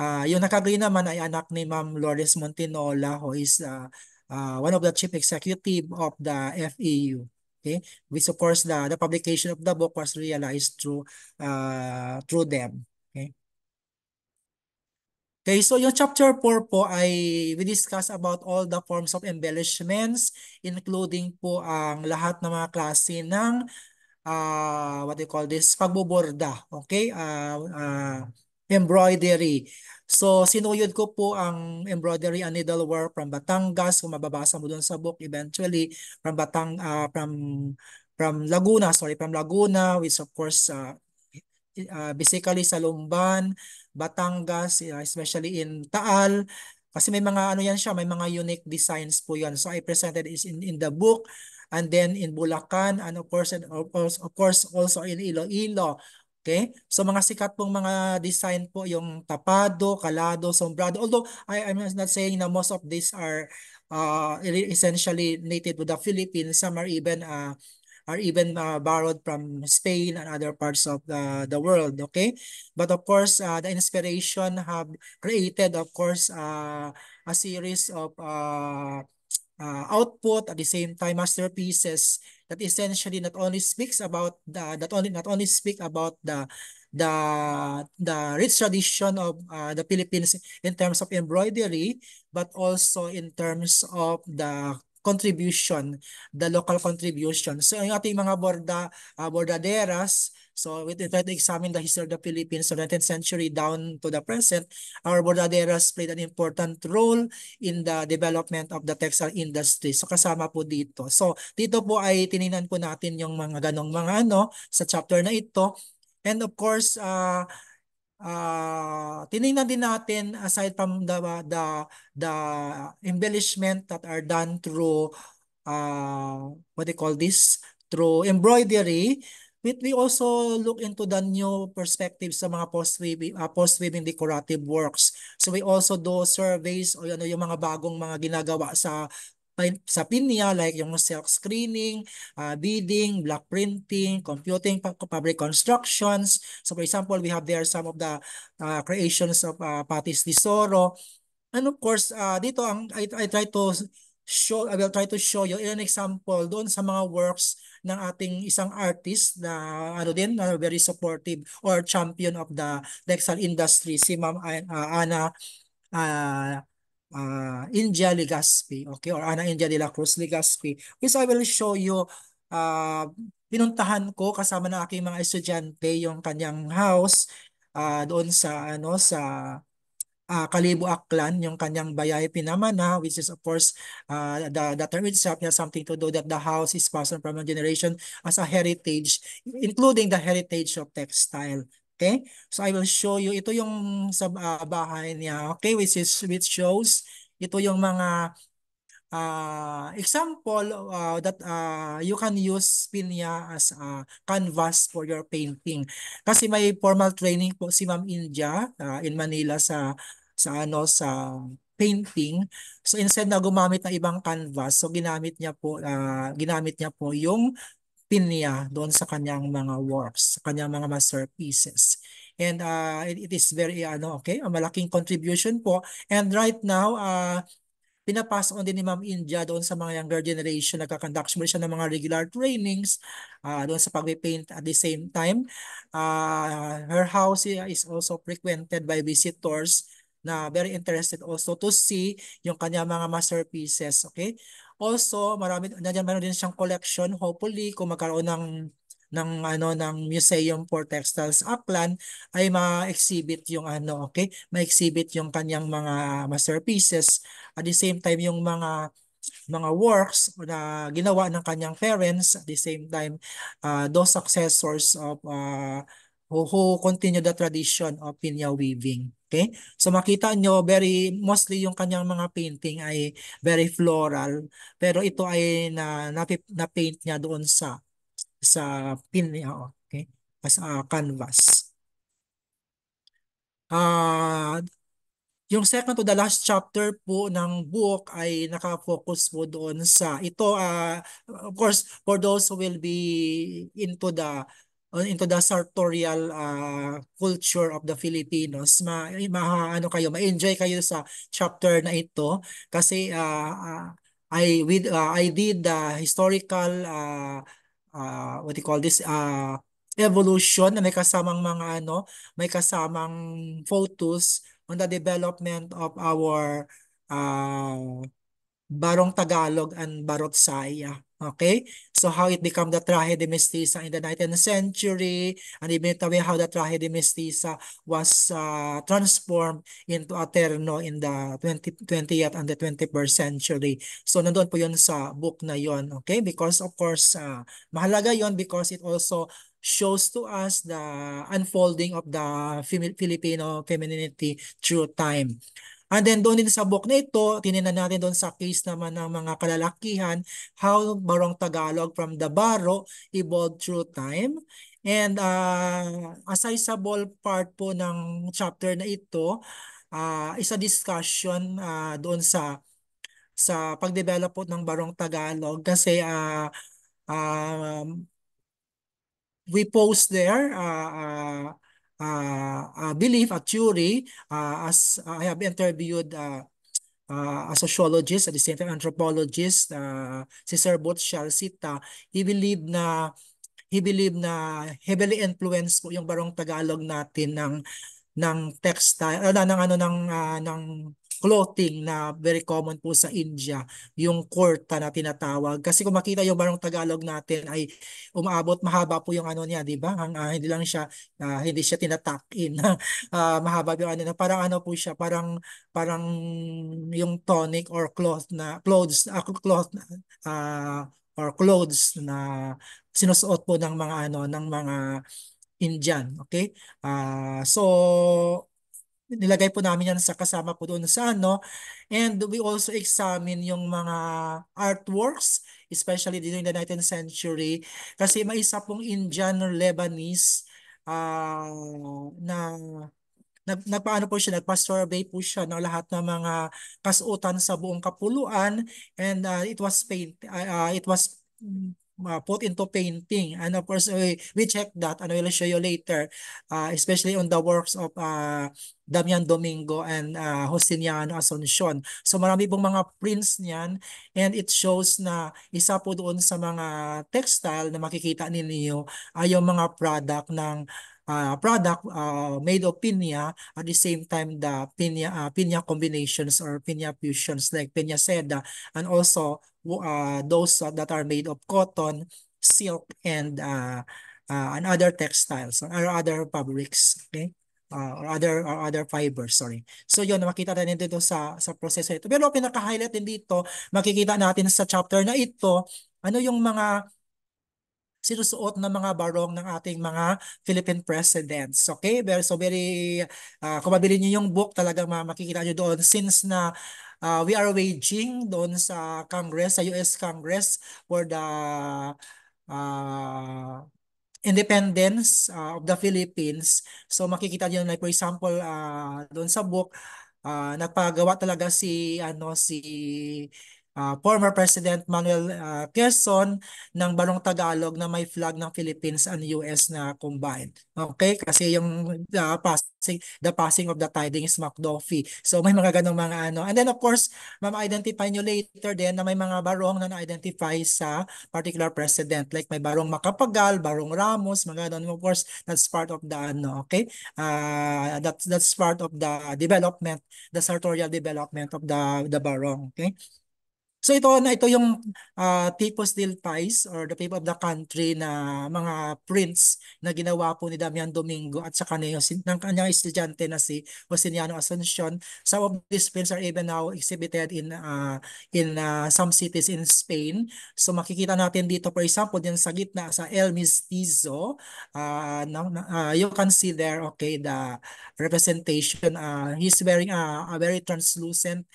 uh, yung nakagree naman ay anak ni Ma'am Lourdes Montinola who is uh, uh, one of the chief executive of the FEU Okay, which of course the, the publication of the book was realized through uh, through them. Okay. Okay, so yung chapter 4 po ay we discuss about all the forms of embellishments including po ang lahat ng mga klase ng uh, what do you call this, pagboborda, okay? Uh, uh, embroidery, So sinuyod ko po ang embroidery and needlework from Batangas, kung mababasa mo doon sa book eventually from Batang uh, from from Laguna, sorry, from Laguna which of course uh, uh, basically sa Lumban, Batangas, especially in Taal kasi may mga ano yan siya, may mga unique designs po yan. So I presented is in in the book and then in Bulacan and of course and of course, of course also in Iloilo Okay? So mga sikat pong mga design po yung tapado, kalado, sombrado. Although I, I'm not saying na most of these are uh, e-, essentially native to the Philippines. Some are even uh, are even uh, borrowed from Spain and other parts of the, the world. Okay? But of course, uh, the inspiration have created, of course, uh, a series of uh, uh, output at the same time masterpieces that essentially not only speaks about the that only not only speak about the the the rich tradition of uh, the Philippines in terms of embroidery but also in terms of the contribution, the local contribution. So yung ating mga borda, uh, bordaderas, so we try to examine the history of the Philippines from the 19th century down to the present. Our bordaderas played an important role in the development of the textile industry. So kasama po dito. So dito po ay tininan po natin yung mga ganong mga ano sa chapter na ito. And of course, uh, uh, tinignan din natin aside from the the the embellishment that are done through uh, what they call this through embroidery we, we also look into the new perspective sa mga post ah, weaving uh, post weaving decorative works so we also do surveys o ano yung mga bagong mga ginagawa sa sa PIN like yung silk screening uh, ah, bidding, block printing, computing, fabric constructions. So for example, we have there some of the uh, creations of uh, Patis Tesoro. And of course, uh, dito ang I, I try to show, I will try to show you an example doon sa mga works ng ating isang artist na ano din na very supportive or champion of the textile industry si Ma'am uh, Ana uh, uh, India Legazpi, okay, or Ana India de la Cruz Legazpi, which I will show you uh, pinuntahan ko kasama ng aking mga estudyante yung kanyang house uh, doon sa ano sa uh, Kalibo Aklan yung kanyang bayay pinamana which is of course uh, the, the term itself has something to do that the house is passed on from one generation as a heritage including the heritage of textile Okay? So I will show you ito yung sa uh, bahay niya. Okay, which is which shows ito yung mga uh, example uh, that uh, you can use pinya as a canvas for your painting. Kasi may formal training po si Ma'am India uh, in Manila sa sa ano sa painting. So instead na gumamit ng ibang canvas, so ginamit niya po uh, ginamit niya po yung pin niya doon sa kanyang mga works, sa kanyang mga masterpieces. And uh, it, it is very, ano, okay, a malaking contribution po. And right now, uh, pinapass on din ni Ma'am India doon sa mga younger generation. Nagkakonduct mo siya ng mga regular trainings uh, doon sa pagpipaint at the same time. Uh, her house is also frequented by visitors na very interested also to see yung kanya mga masterpieces. Okay? Also, marami na diyan meron din siyang collection hopefully kung magkaroon ng ng ano ng Museum for Textiles Aklan ay ma-exhibit yung ano okay ma-exhibit yung kanyang mga masterpieces at the same time yung mga mga works na ginawa ng kanyang parents at the same time uh, those successors of uh, who, who continue the tradition of pinya weaving Okay? So makita nyo, very mostly yung kanyang mga painting ay very floral, pero ito ay na na, na paint niya doon sa sa pin niya, oh, okay? As a canvas. Ah, uh, yung second to the last chapter po ng book ay nakafocus po doon sa ito uh, of course for those who will be into the Uh, into the sartorial uh, culture of the Filipinos. Ma, ma ano kayo, ma-enjoy kayo sa chapter na ito kasi uh, I with uh, I did the historical uh, uh, what do you call this uh, evolution na may kasamang mga ano, may kasamang photos on the development of our uh, Barong Tagalog and Barot Saya. Okay, so how it became the tragedy mestiza in the 19th century, and even the way how the tragedy mestiza was uh, transformed into a in the 20, 20th and the 21st century. So nandoon po yun sa book na yun. okay? Because of course, uh, mahalaga yun because it also shows to us the unfolding of the Filipino femininity through time. And then doon din sa book na ito, tininan natin doon sa case naman ng mga kalalakihan, how Barong Tagalog from the Baro evolved through time. And uh, a sizable part po ng chapter na ito uh, ah, is a discussion uh, doon sa sa pagdevelop po ng Barong Tagalog kasi uh, uh, we post there uh, uh, uh, uh, belief, a theory, uh, as I have interviewed uh, uh, a sociologist, at the same time anthropologist, uh, si Sir Bot Sharcita, he believed na he believed na heavily influenced po yung barong Tagalog natin ng ng textile uh, ng ano ng uh, ng clothing na very common po sa India, yung kurta na tinatawag. Kasi kung makita yung barong Tagalog natin ay umaabot mahaba po yung ano niya, di ba? Ang, uh, hindi lang siya uh, hindi siya tinatuck in. uh, <laughs> mahaba yung ano na parang ano po siya, parang parang yung tonic or cloth na clothes uh, cloth uh, or clothes na sinusuot po ng mga ano ng mga Indian, okay? Uh, so nilagay po namin yan sa kasama po doon sa ano. And we also examine yung mga artworks, especially during the 19th century. Kasi may isa pong Indian or Lebanese uh, na nag, nagpaano po siya, nagpa-survey po siya ng no, lahat ng mga kasutan sa buong kapuluan and uh, it was paint, uh, it was uh, put into painting. And of course, we, we check that and we'll show you later, uh, especially on the works of uh, Damian Domingo and uh, Justiniano Asuncion. So marami pong mga prints niyan and it shows na isa po doon sa mga textile na makikita ninyo ay yung mga product ng uh, product uh, made of pinya at the same time the pinya uh, pinya combinations or pinya fusions like pinya seda and also uh, those uh, that are made of cotton, silk, and uh, uh, and other textiles or other fabrics, okay? Uh, or other or other fibers, sorry. So yun, makita natin dito sa, sa proseso ito. Pero pinaka-highlight din dito, makikita natin sa chapter na ito, ano yung mga sinusuot ng mga barong ng ating mga Philippine presidents. Okay? Very, so very, uh, kung mabili niyo yung book, talaga makikita niyo doon since na uh, we are waging doon sa Congress, sa US Congress for the uh, independence uh, of the Philippines. So makikita niyo like for example uh, doon sa book uh, nagpagawa talaga si ano si uh, former President Manuel uh, Quezon ng Balong Tagalog na may flag ng Philippines and US na combined. Okay? Kasi yung uh, passing, the passing of the tidings McDuffie. So may mga ganong mga ano. And then of course, ma-identify nyo later din na may mga barong na na-identify sa particular president. Like may barong Makapagal, barong Ramos, mga ganon. Of course, that's part of the ano, okay? Uh, that's, that's part of the development, the sartorial development of the, the barong. Okay? So ito na ito yung uh, People's Deal Ties or the People of the Country na mga prints na ginawa po ni Damian Domingo at saka ni, ng kanyang estudyante na si Josiniano Asuncion. Some of these prints are even now exhibited in uh, in uh, some cities in Spain. So makikita natin dito for example din sa gitna sa El Mestizo uh, no, uh, you can see there okay the representation uh, he's wearing a, a very translucent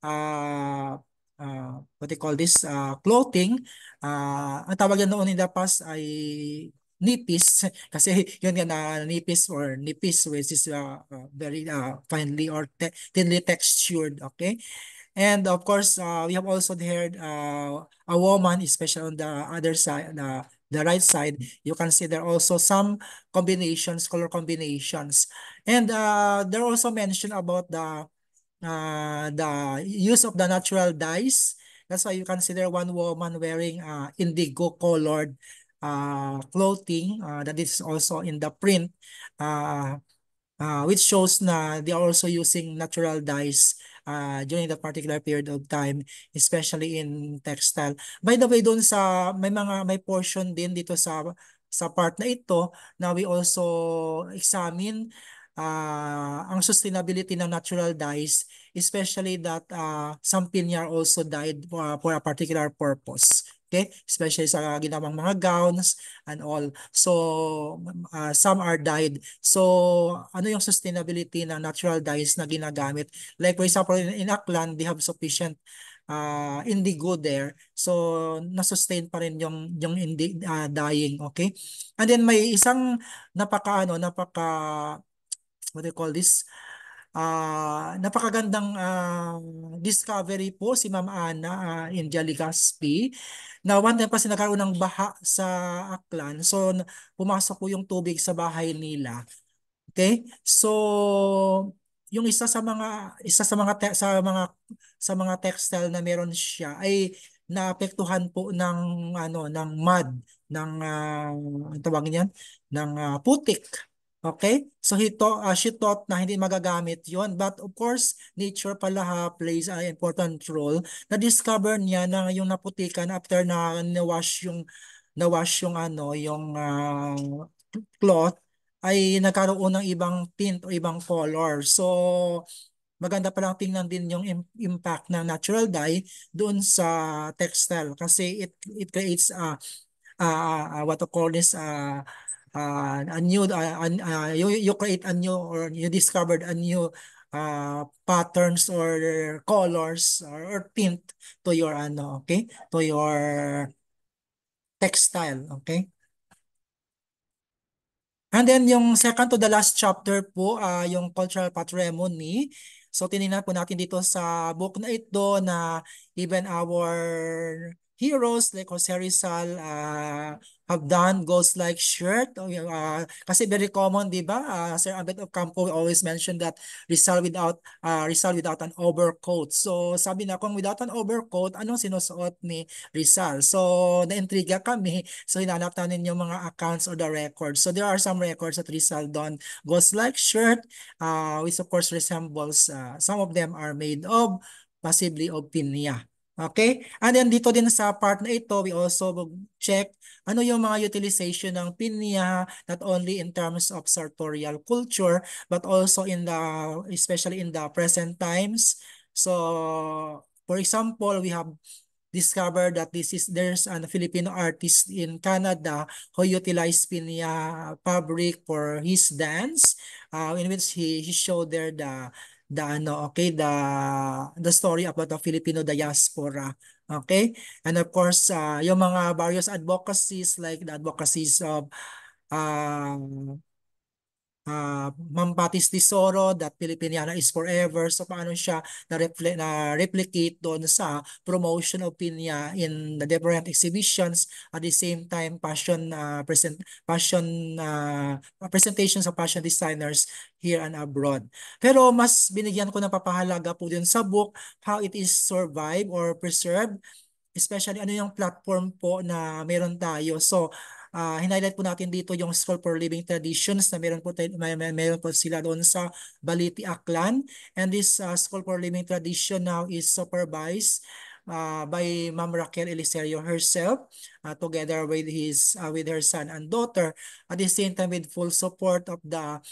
uh, uh, what they call this, uh, clothing. Uh, ang tawag yan noon in the past ay nipis <laughs> kasi yun nga na nipis or nipis which is uh, uh, very uh, finely or te thinly textured okay and of course uh, we have also heard uh, a woman especially on the other side the the right side you can see there are also some combinations color combinations and uh, there also mentioned about the uh, the use of the natural dyes. That's why you consider one woman wearing uh, indigo colored uh, clothing uh, that is also in the print uh, uh, which shows that they are also using natural dyes uh, during that particular period of time, especially in textile. By the way, doon sa may mga may portion din dito sa sa part na ito na we also examine uh, ang sustainability ng natural dyes, especially that uh, some pinya also dyed uh, for a particular purpose. Okay? Especially sa ginawang mga gowns and all. So, uh, some are dyed. So, ano yung sustainability ng natural dyes na ginagamit? Like for example, in, in Aklan, they have sufficient uh, indigo there. So, na-sustain pa rin yung, yung indi, uh, dying. Okay? And then, may isang napaka, ano, napaka what they call this? Uh, napakagandang uh, discovery po si Ma'am Ana uh, ah, Angeli Gaspi na one time kasi nagkaroon ng baha sa Aklan. So pumasok po yung tubig sa bahay nila. Okay? So yung isa sa mga isa sa mga te- sa mga sa mga textile na meron siya ay naapektuhan po ng ano ng mud ng uh, ang tawagin niyan ng uh, putik Okay? So he taught, uh, she taught na hindi magagamit yon But of course, nature pala ha, plays an important role. Na-discover niya na yung naputikan after na na-wash yung, nawash yung ano, yung uh, cloth ay nagkaroon ng ibang tint o ibang color. So, maganda palang tingnan din yung im impact ng natural dye doon sa textile kasi it it creates a uh, uh, uh, what to call this uh, uh, a new uh, uh, you create a new or you discovered a new uh, patterns or colors or, or tint to your ano okay to your textile okay and then yung second to the last chapter po uh, yung cultural patrimony so tinignan po natin dito sa book na ito na even our heroes like Jose Rizal uh, have done goals like shirt. Uh, kasi very common, di ba? Uh, Sir Albert Ocampo always mentioned that Rizal without, uh, Rizal without an overcoat. So sabi na kung without an overcoat, anong sinusuot ni Rizal? So na-intriga kami. So hinanap namin yung mga accounts or the records. So there are some records that Rizal done goals like shirt, uh, which of course resembles, uh, some of them are made of, possibly of pinya. Okay? And then dito din sa part na ito, we also check ano yung mga utilization ng pinya not only in terms of sartorial culture but also in the especially in the present times. So for example, we have discovered that this is there's a Filipino artist in Canada who utilized pinya fabric for his dance uh, in which he, he showed there the the ano okay the the story about the Filipino diaspora okay and of course uh, yung mga various advocacies like the advocacies of um, uh, Patis Tesoro, that Filipiniana is forever. So paano siya na-replicate na replicate doon sa promotion of Pinya in the different exhibitions at the same time passion uh, ah, present passion uh, ah, presentations of passion designers here and abroad. Pero mas binigyan ko ng papahalaga po din sa book how it is survive or preserved especially ano yung platform po na meron tayo. So uh, hinighlight po natin dito yung School for Living Traditions na meron po, tayo, may, may, meron po sila doon sa Baliti Aklan. And this uh, School for Living Tradition now is supervised uh, by Ma'am Raquel Eliserio herself uh, together with his uh, with her son and daughter at the same time with full support of the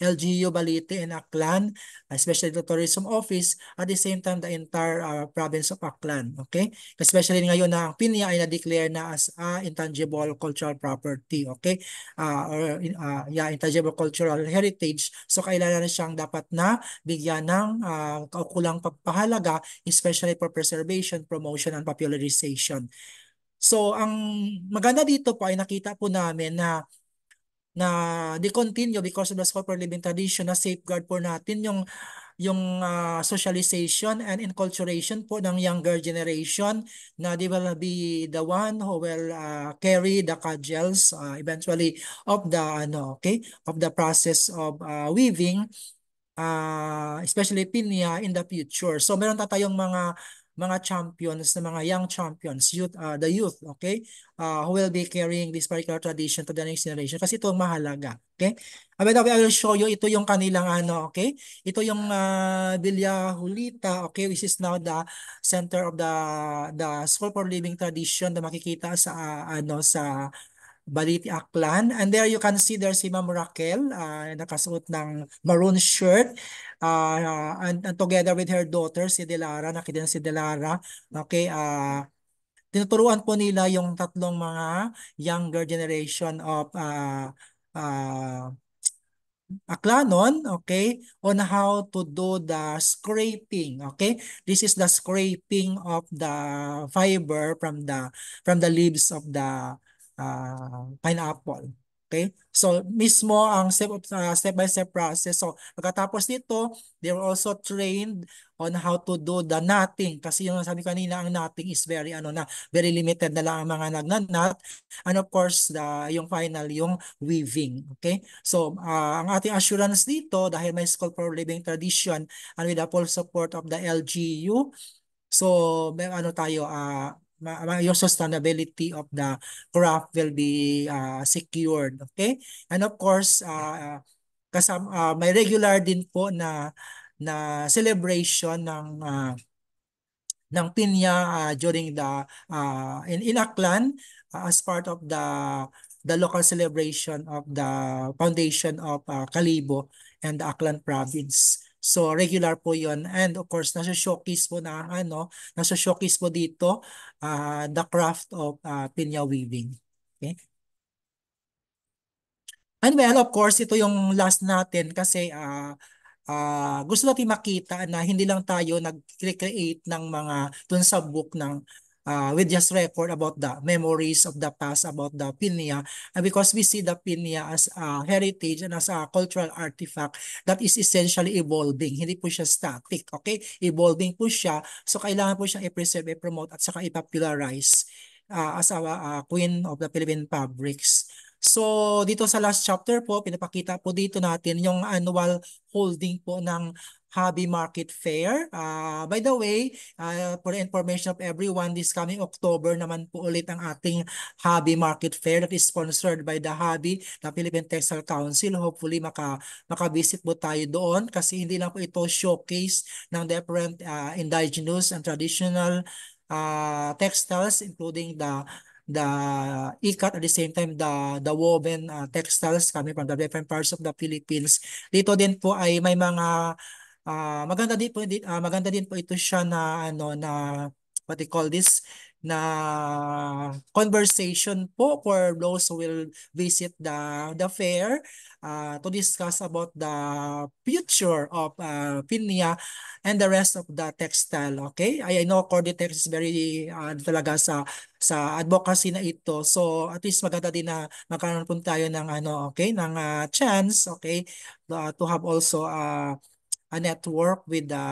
LGU Balite and Aklan, especially the tourism office, at the same time the entire uh, province of Aklan. Okay? Especially ngayon na ang PINIA ay na-declare na as a intangible cultural property. Okay? Uh, or uh, yeah, intangible cultural heritage. So kailangan na siyang dapat na bigyan ng uh, kaukulang pagpahalaga, especially for preservation, promotion, and popularization. So ang maganda dito po ay nakita po namin na na they continue because of the scope for living tradition na safeguard po natin yung yung uh, socialization and enculturation po ng younger generation na they will be the one who will uh, carry the cudgels uh, eventually of the ano okay of the process of uh, weaving uh, especially pinya in the future so meron tayong mga mga champions, na mga young champions, youth, uh, the youth, okay? Uh, who will be carrying this particular tradition to the next generation kasi ito ang mahalaga, okay? I ah, mean, I will show you, ito yung kanilang ano, okay? Ito yung uh, Villa Julita, okay? Which is now the center of the the School for Living Tradition na makikita sa uh, ano sa Baliti Aklan. And there you can see there si Ma'am Raquel, uh, nakasuot ng maroon shirt. Uh, and, and together with her daughter, si Delara, nakita si Delara. Okay, uh, tinuturuan po nila yung tatlong mga younger generation of uh, uh, aklanon, okay, on how to do the scraping, okay? This is the scraping of the fiber from the from the leaves of the uh, pineapple. Okay? So, mismo ang step, uh, step by step process. So, pagkatapos nito, they were also trained on how to do the knotting. Kasi yung sabi kanina, ang knotting is very, ano na, very limited na lang ang mga nagnanat. And of course, the, yung final, yung weaving. Okay? So, uh, ang ating assurance dito, dahil may School for Living Tradition and with the full support of the LGU, so, may ano tayo, uh, your sustainability of the craft will be uh, secured. Okay? And of course, uh, ah, kasama, uh, may regular din po na na celebration ng uh, ng pinya uh, during the uh, in in Aklan uh, as part of the the local celebration of the foundation of uh, Kalibo and the Aklan province. So regular po 'yon. And of course, nasa showcase po na ano, nasa showcase po dito uh, the craft of uh, pinya weaving. Okay? And well, of course, ito yung last natin kasi uh, uh, gusto natin makita na hindi lang tayo nag-create ng mga dun sa book ng uh, with just record about the memories of the past about the Pinya and because we see the Pinya as a heritage and as a cultural artifact that is essentially evolving. Hindi po siya static, okay? Evolving po siya. So kailangan po siyang i-preserve, i-promote at saka i-popularize uh, as a uh, queen of the Philippine fabrics. So dito sa last chapter po, pinapakita po dito natin yung annual holding po ng Hobby Market Fair. Uh, by the way, uh, for the information of everyone, this coming October naman po ulit ang ating Hobby Market Fair that is sponsored by the Hobby, the Philippine Textile Council. Hopefully, maka, makavisit po tayo doon kasi hindi lang po ito showcase ng different uh, indigenous and traditional uh, textiles including the the ikat at the same time the the woven uh, textiles coming from the different parts of the Philippines. Dito din po ay may mga Uh, maganda din po uh, maganda din po ito siya na ano na what they call this na conversation po for those who will visit the the fair uh, to discuss about the future of uh, Pinya and the rest of the textile okay I, I know Corditex is very uh, talaga sa sa advocacy na ito so at least maganda din na magkaroon po tayo ng ano okay ng uh, chance okay uh, to have also uh, a network with the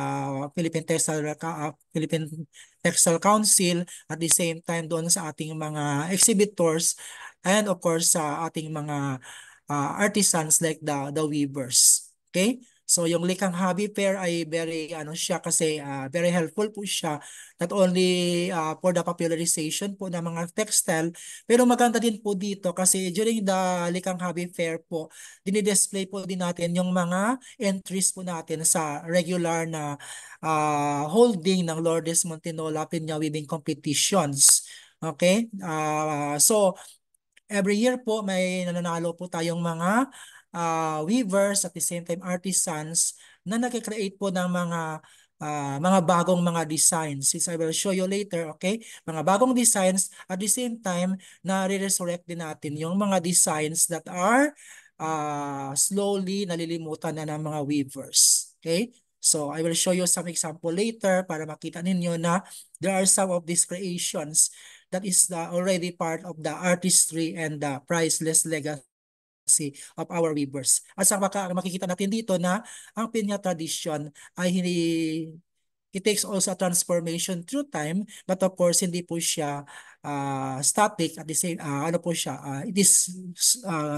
Philippine Textile, uh, Philippine Textile Council at the same time doon sa ating mga exhibitors and of course sa uh, ating mga uh, artisans like the the weavers okay So yung Likhang Hobby Fair ay very ano siya kasi uh, very helpful po siya not only uh, for the popularization po ng mga textile pero maganda din po dito kasi during the Likhang Hobby Fair po dinidisplay po din natin yung mga entries po natin sa regular na uh, holding ng Lourdes Montinola Pinya Weaving Competitions. Okay? Uh, so every year po may nananalo po tayong mga uh, weavers, at the same time artisans na nagkakreate po ng mga uh, mga bagong mga designs which I will show you later, okay? Mga bagong designs at the same time na re-resurrect din natin yung mga designs that are uh, slowly nalilimutan na ng mga weavers, okay? So I will show you some example later para makita ninyo na there are some of these creations that is the already part of the artistry and the priceless legacy legacy of our weavers. At sa makikita natin dito na ang Pinya tradition ay hindi it takes also a transformation through time but of course hindi po siya uh, static at the same uh, ano po siya uh, it is uh,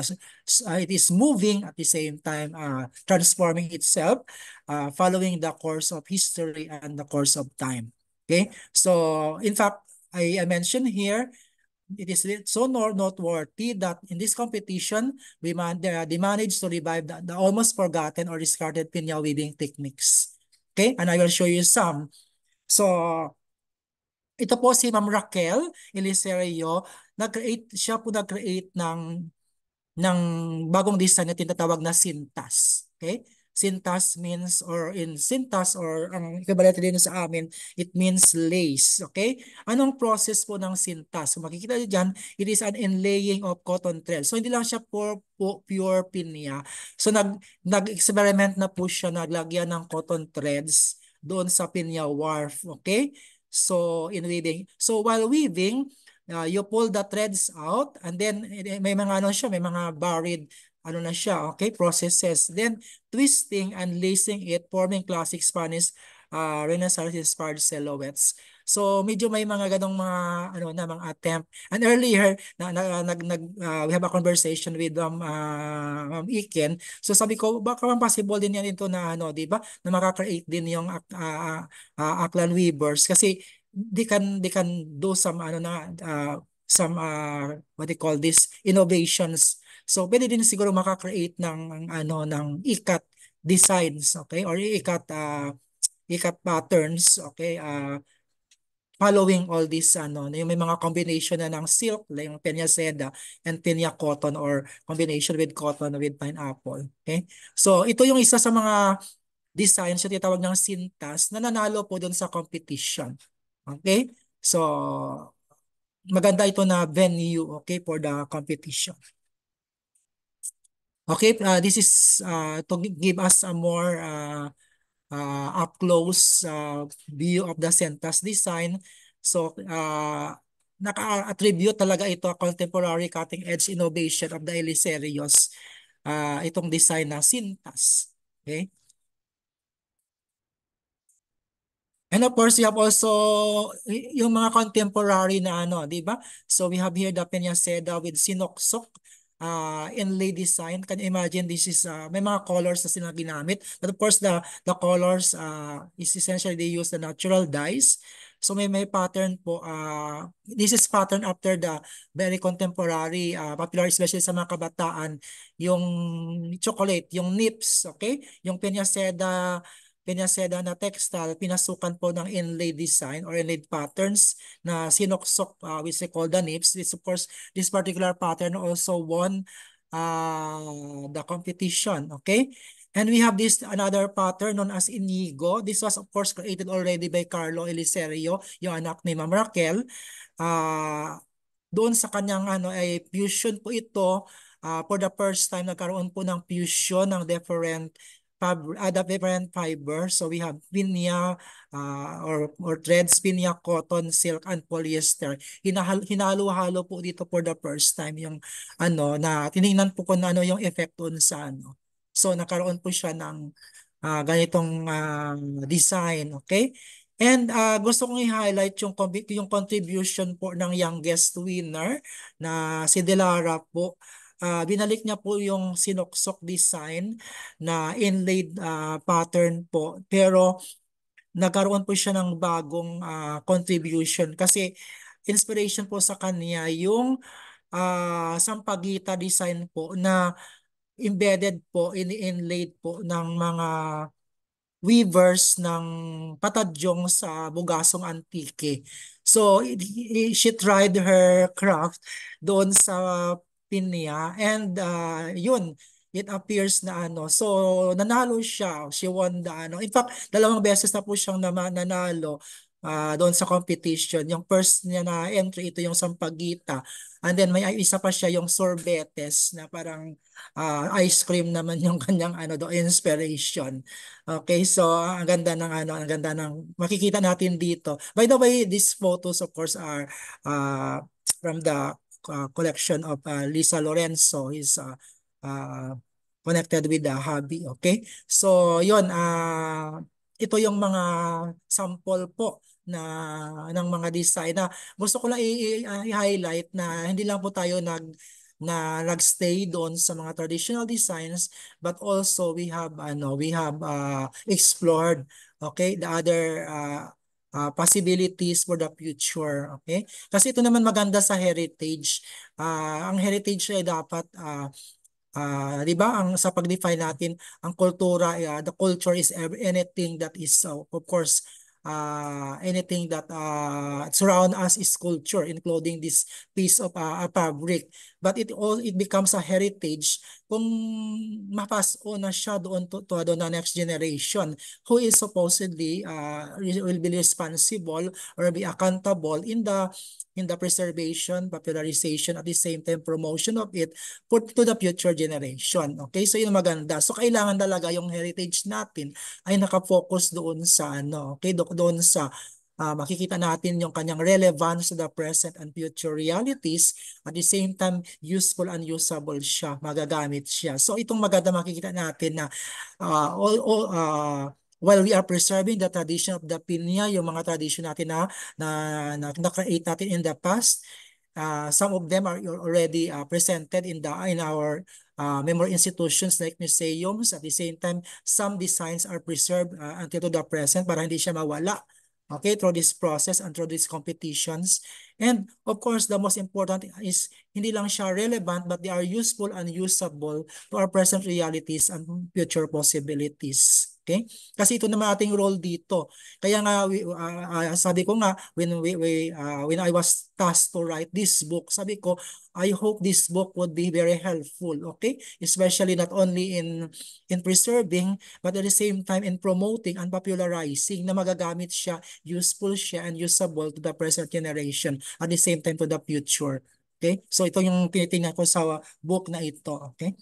it is moving at the same time uh, transforming itself uh, following the course of history and the course of time okay so in fact I, I mentioned here it is so noteworthy that in this competition, we man they managed to revive the, the almost forgotten or discarded pinya weaving techniques. Okay? And I will show you some. So, ito po si Ma'am Raquel Eliserio. Nag-create, siya po nag-create ng, ng bagong design na tinatawag na Sintas. Okay? Sintas means or in Sintas or ang equivalent din sa amin, it means lace. Okay? Anong process po ng Sintas? So makikita niyo diyan it is an inlaying of cotton thread. So hindi lang siya pure, pure pinya. So nag, nag-experiment na po siya, naglagyan ng cotton threads doon sa pinya wharf. Okay? So in weaving. So while weaving, uh, you pull the threads out and then eh, may mga ano siya, may mga buried ano na siya, okay, processes. Then, twisting and lacing it, forming classic Spanish uh, ah, Renaissance-inspired silhouettes. So, medyo may mga ganong mga, ano na, mga attempt. And earlier, na, na, nag, nag, uh, we have a conversation with um, uh, um, Iken. So, sabi ko, baka man possible din yan ito na, ano, di ba, na makakreate din yung uh, uh, Aklan Weavers. Kasi, they can, they can do some, ano na, uh, some, uh, what they call this, innovations So pwede din siguro maka ng ano ng ikat designs, okay? Or ikat uh, ikat patterns, okay? Uh, following all this ano yung may mga combination na ng silk like yung pinya seda and pinya cotton or combination with cotton with pineapple okay so ito yung isa sa mga designs yung tinatawag ng sintas na nanalo po doon sa competition okay so maganda ito na venue okay for the competition Okay, uh, this is uh, to give us a more uh, uh, up-close uh, view of the Sentas design. So, uh, naka-attribute talaga ito a contemporary cutting-edge innovation of the Eliserios, uh, itong design na Sintas. Okay? And of course, we have also yung mga contemporary na ano, di ba? So we have here the Peña Peñaseda with Sinoksok uh, ah, inlay design. Can you imagine this is, uh, may mga colors na sila ginamit. But of course, the, the colors uh, is essentially they use the natural dyes. So may may pattern po. Uh, this is pattern after the very contemporary, uh, popular especially sa mga kabataan, yung chocolate, yung nips, okay? Yung piñaseda, Pinaseda na textile, pinasukan po ng inlay design or inlaid patterns na sinuksok, uh, which they call the nips. This, of course, this particular pattern also won uh, the competition, okay? And we have this another pattern known as Inigo. This was of course created already by Carlo Eliserio, yung anak ni Ma'am Raquel. Uh, doon sa kanyang ano, ay fusion po ito uh, for the first time nagkaroon po ng fusion ng different fab uh, the different fibers. So we have pinya uh, or, or threads, pinya, cotton, silk, and polyester. Hinahalo, hinalo-halo po dito for the first time yung ano na tinignan po ko na ano yung effect on sa ano. So nakaroon po siya ng uh, ganitong uh, design, okay? And uh, gusto kong i-highlight yung, yung contribution po ng youngest winner na si Delara po uh, binalik niya po yung sinuksok design na inlaid uh, pattern po. Pero nagkaroon po siya ng bagong uh, contribution kasi inspiration po sa kanya yung uh, sampagita design po na embedded po, ini-inlaid po ng mga weavers ng patadyong sa Bugasong Antique. So, she tried her craft doon sa pin niya. And uh, yun, it appears na ano. So, nanalo siya. She won the ano. In fact, dalawang beses na po siyang nanalo uh, doon sa competition. Yung first niya na entry, ito yung Sampagita. And then may isa pa siya yung sorbetes na parang uh, ice cream naman <laughs> yung kanyang ano do inspiration. Okay, so ang ganda ng ano, ang ganda ng makikita natin dito. By the way, these photos of course are uh, from the Uh, collection of uh, Lisa Lorenzo is uh, uh, connected with the hobby. Okay? So, yon uh, ito yung mga sample po na ng mga design na gusto ko lang i-highlight na hindi lang po tayo nag na nagstay doon sa mga traditional designs but also we have ano we have uh, explored okay the other uh, uh, possibilities for the future. Okay? Kasi ito naman maganda sa heritage. Uh, ang heritage ay dapat, uh, uh, di ba, ang, sa pagdefine natin, ang kultura, uh, the culture is anything that is, uh, of course, uh, anything that uh, surround us is culture, including this piece of uh, fabric. But it all it becomes a heritage kung mapass on na siya doon to, to doon ano, na next generation who is supposedly uh, will be responsible or be accountable in the in the preservation, popularization, at the same time promotion of it for, to the future generation. Okay, so yun maganda. So kailangan talaga yung heritage natin ay nakafocus doon sa ano, okay, do, doon sa uh, makikita natin yung kanyang relevance to the present and future realities. At the same time, useful and usable siya, magagamit siya. So itong maganda makikita natin na uh, all, all, uh, while we are preserving the tradition of the pinya, yung mga tradition natin na na na-create na, na natin in the past, uh, some of them are already uh, presented in the in our uh, memory institutions like museums. At the same time, some designs are preserved uh, until to the present para hindi siya mawala okay, through this process and through these competitions. And of course, the most important is hindi lang siya relevant but they are useful and usable to our present realities and future possibilities. Okay? Kasi ito naman ating role dito. Kaya nga uh, uh, sabi ko nga when we, we uh, when I was tasked to write this book, sabi ko I hope this book would be very helpful, okay? Especially not only in in preserving but at the same time in promoting and popularizing na magagamit siya, useful siya and usable to the present generation at the same time to the future. Okay? So ito yung tinitingnan ko sa book na ito, okay?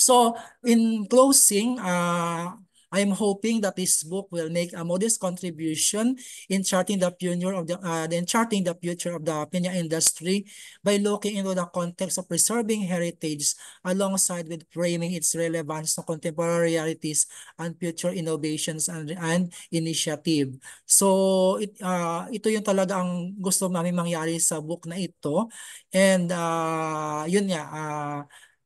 So in closing, uh, I'm hoping that this book will make a modest contribution in charting the future of the uh, in charting the future of the pinya industry by looking into the context of preserving heritage alongside with framing its relevance to contemporary realities and future innovations and, and initiative. So it uh, ito yung talaga ang gusto namin mangyari sa book na ito and uh, yun nga uh,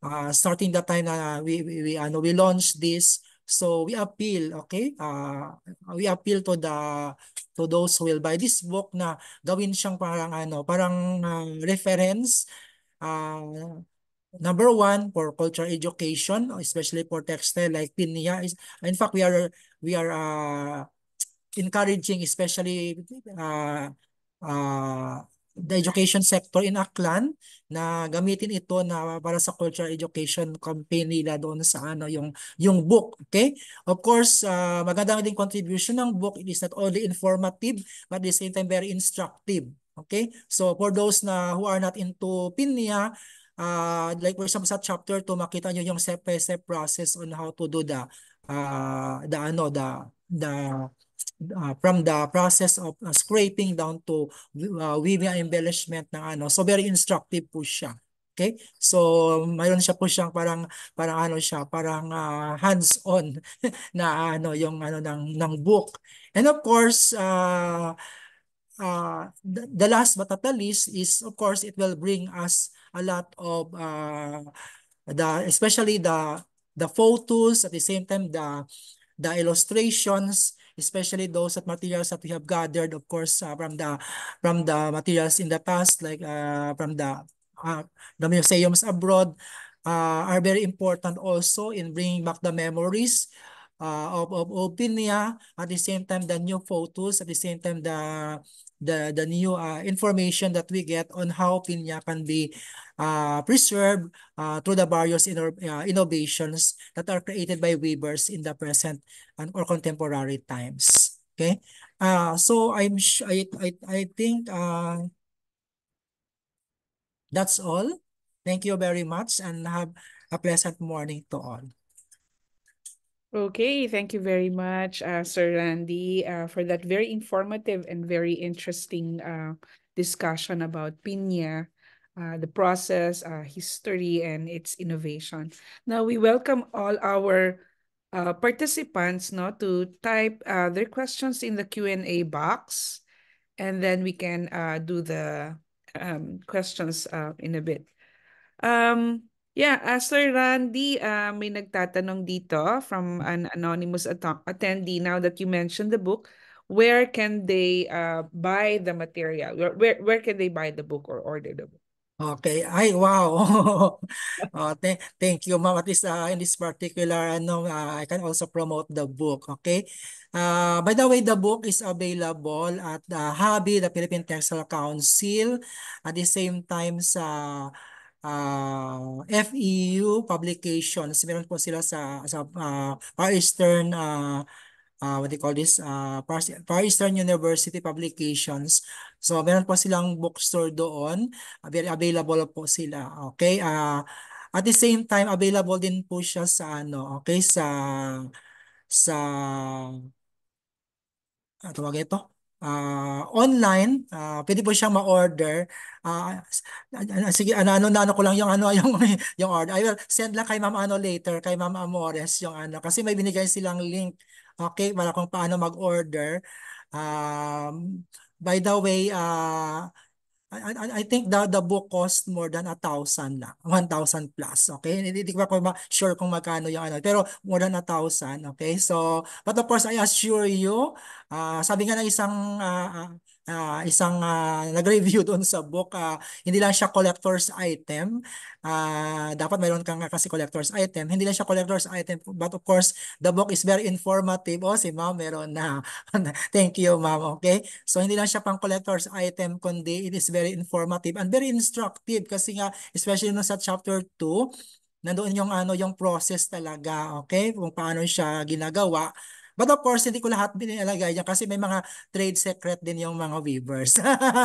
uh, starting that time na we, we, we, ano, we launched this, so we appeal, okay? Uh, we appeal to the to those who will buy this book na gawin siyang parang ano, parang uh, reference uh, number one for culture education, especially for textile like Pinya. Is, in fact, we are we are uh, encouraging especially uh, uh, the education sector in Aklan na gamitin ito na para sa cultural education campaign nila doon sa ano yung yung book okay of course uh, ah, maganda din contribution ng book it is not only informative but at the same time very instructive okay so for those na who are not into pinya uh, like for example sa chapter to makita niyo yung step by step process on how to do the uh, the ano the the uh, from the process of uh, scraping down to uh, weaving embellishment ng ano. So very instructive po siya. Okay? So mayroon siya po siyang parang parang ano siya, parang uh, hands-on <laughs> na ano yung ano ng ng book. And of course, uh, uh the, the last but not the least is of course it will bring us a lot of uh the especially the the photos at the same time the the illustrations especially those that materials that we have gathered, of course, uh, from the from the materials in the past, like uh, from the uh, the museums abroad, uh, are very important also in bringing back the memories uh, of, of Opinia, at the same time the new photos, at the same time the the the new uh, information that we get on how pinya can be uh, preserved uh, through the various inno uh, innovations that are created by weavers in the present and or contemporary times. Okay, uh, so I'm I I I think uh, that's all. Thank you very much and have a pleasant morning to all. Okay, thank you very much, uh, Sir Randy, uh, for that very informative and very interesting uh, discussion about Pinya, uh, the process, uh, history, and its innovation. Now, we welcome all our uh, participants now to type uh, their questions in the Q&A box, and then we can uh, do the um, questions uh, in a bit. Um, Yeah, uh, Sir Randy, uh, may nagtatanong dito from mm. an anonymous at- attendee now that you mentioned the book. Where can they uh, buy the material? Where, where, where can they buy the book or order the book? Okay. Ay, wow. uh, <laughs> oh, th thank you, ma'am. At least uh, in this particular, ano, uh, I can also promote the book. Okay. Uh, by the way, the book is available at uh, Hobby, the Philippine Textile Council. At the same time, sa uh, uh, ah, FEU publication. publications. Meron po sila sa, sa uh, Far Eastern uh, uh, what they call this, uh, Far Eastern University Publications. So, meron po silang bookstore doon. Available po sila. Okay? Uh, at the same time, available din po siya sa ano, okay, sa sa ano tawag ito? uh, online, uh, pwede po siyang ma-order. Uh, sige, ano, ano, ano, ko lang yung, ano, <laughs> yung, yung order. I will send lang kay Ma'am ano later, kay Ma'am Amores yung ano. Kasi may binigay silang link, okay, para kung paano mag-order. Um, by the way, uh, I, I, I think the, the book cost more than a thousand lang. One thousand plus, okay? Hindi, hindi ko pa sure kung magkano yung ano. Pero more than a thousand, okay? So, but of course, I assure you, uh, sabi nga ng isang uh, uh, isang uh, nag-review doon sa book. Uh, hindi lang siya collector's item. Uh, dapat mayroon kang kasi collector's item. Hindi lang siya collector's item. But of course, the book is very informative. Oh, si ma'am meron na. <laughs> Thank you, ma'am. Okay? So, hindi lang siya pang collector's item, kundi it is very informative and very instructive kasi nga, especially no sa chapter 2, nandoon yung ano yung process talaga okay kung paano siya ginagawa But of course, hindi ko lahat binilagay dyan kasi may mga trade secret din yung mga weavers.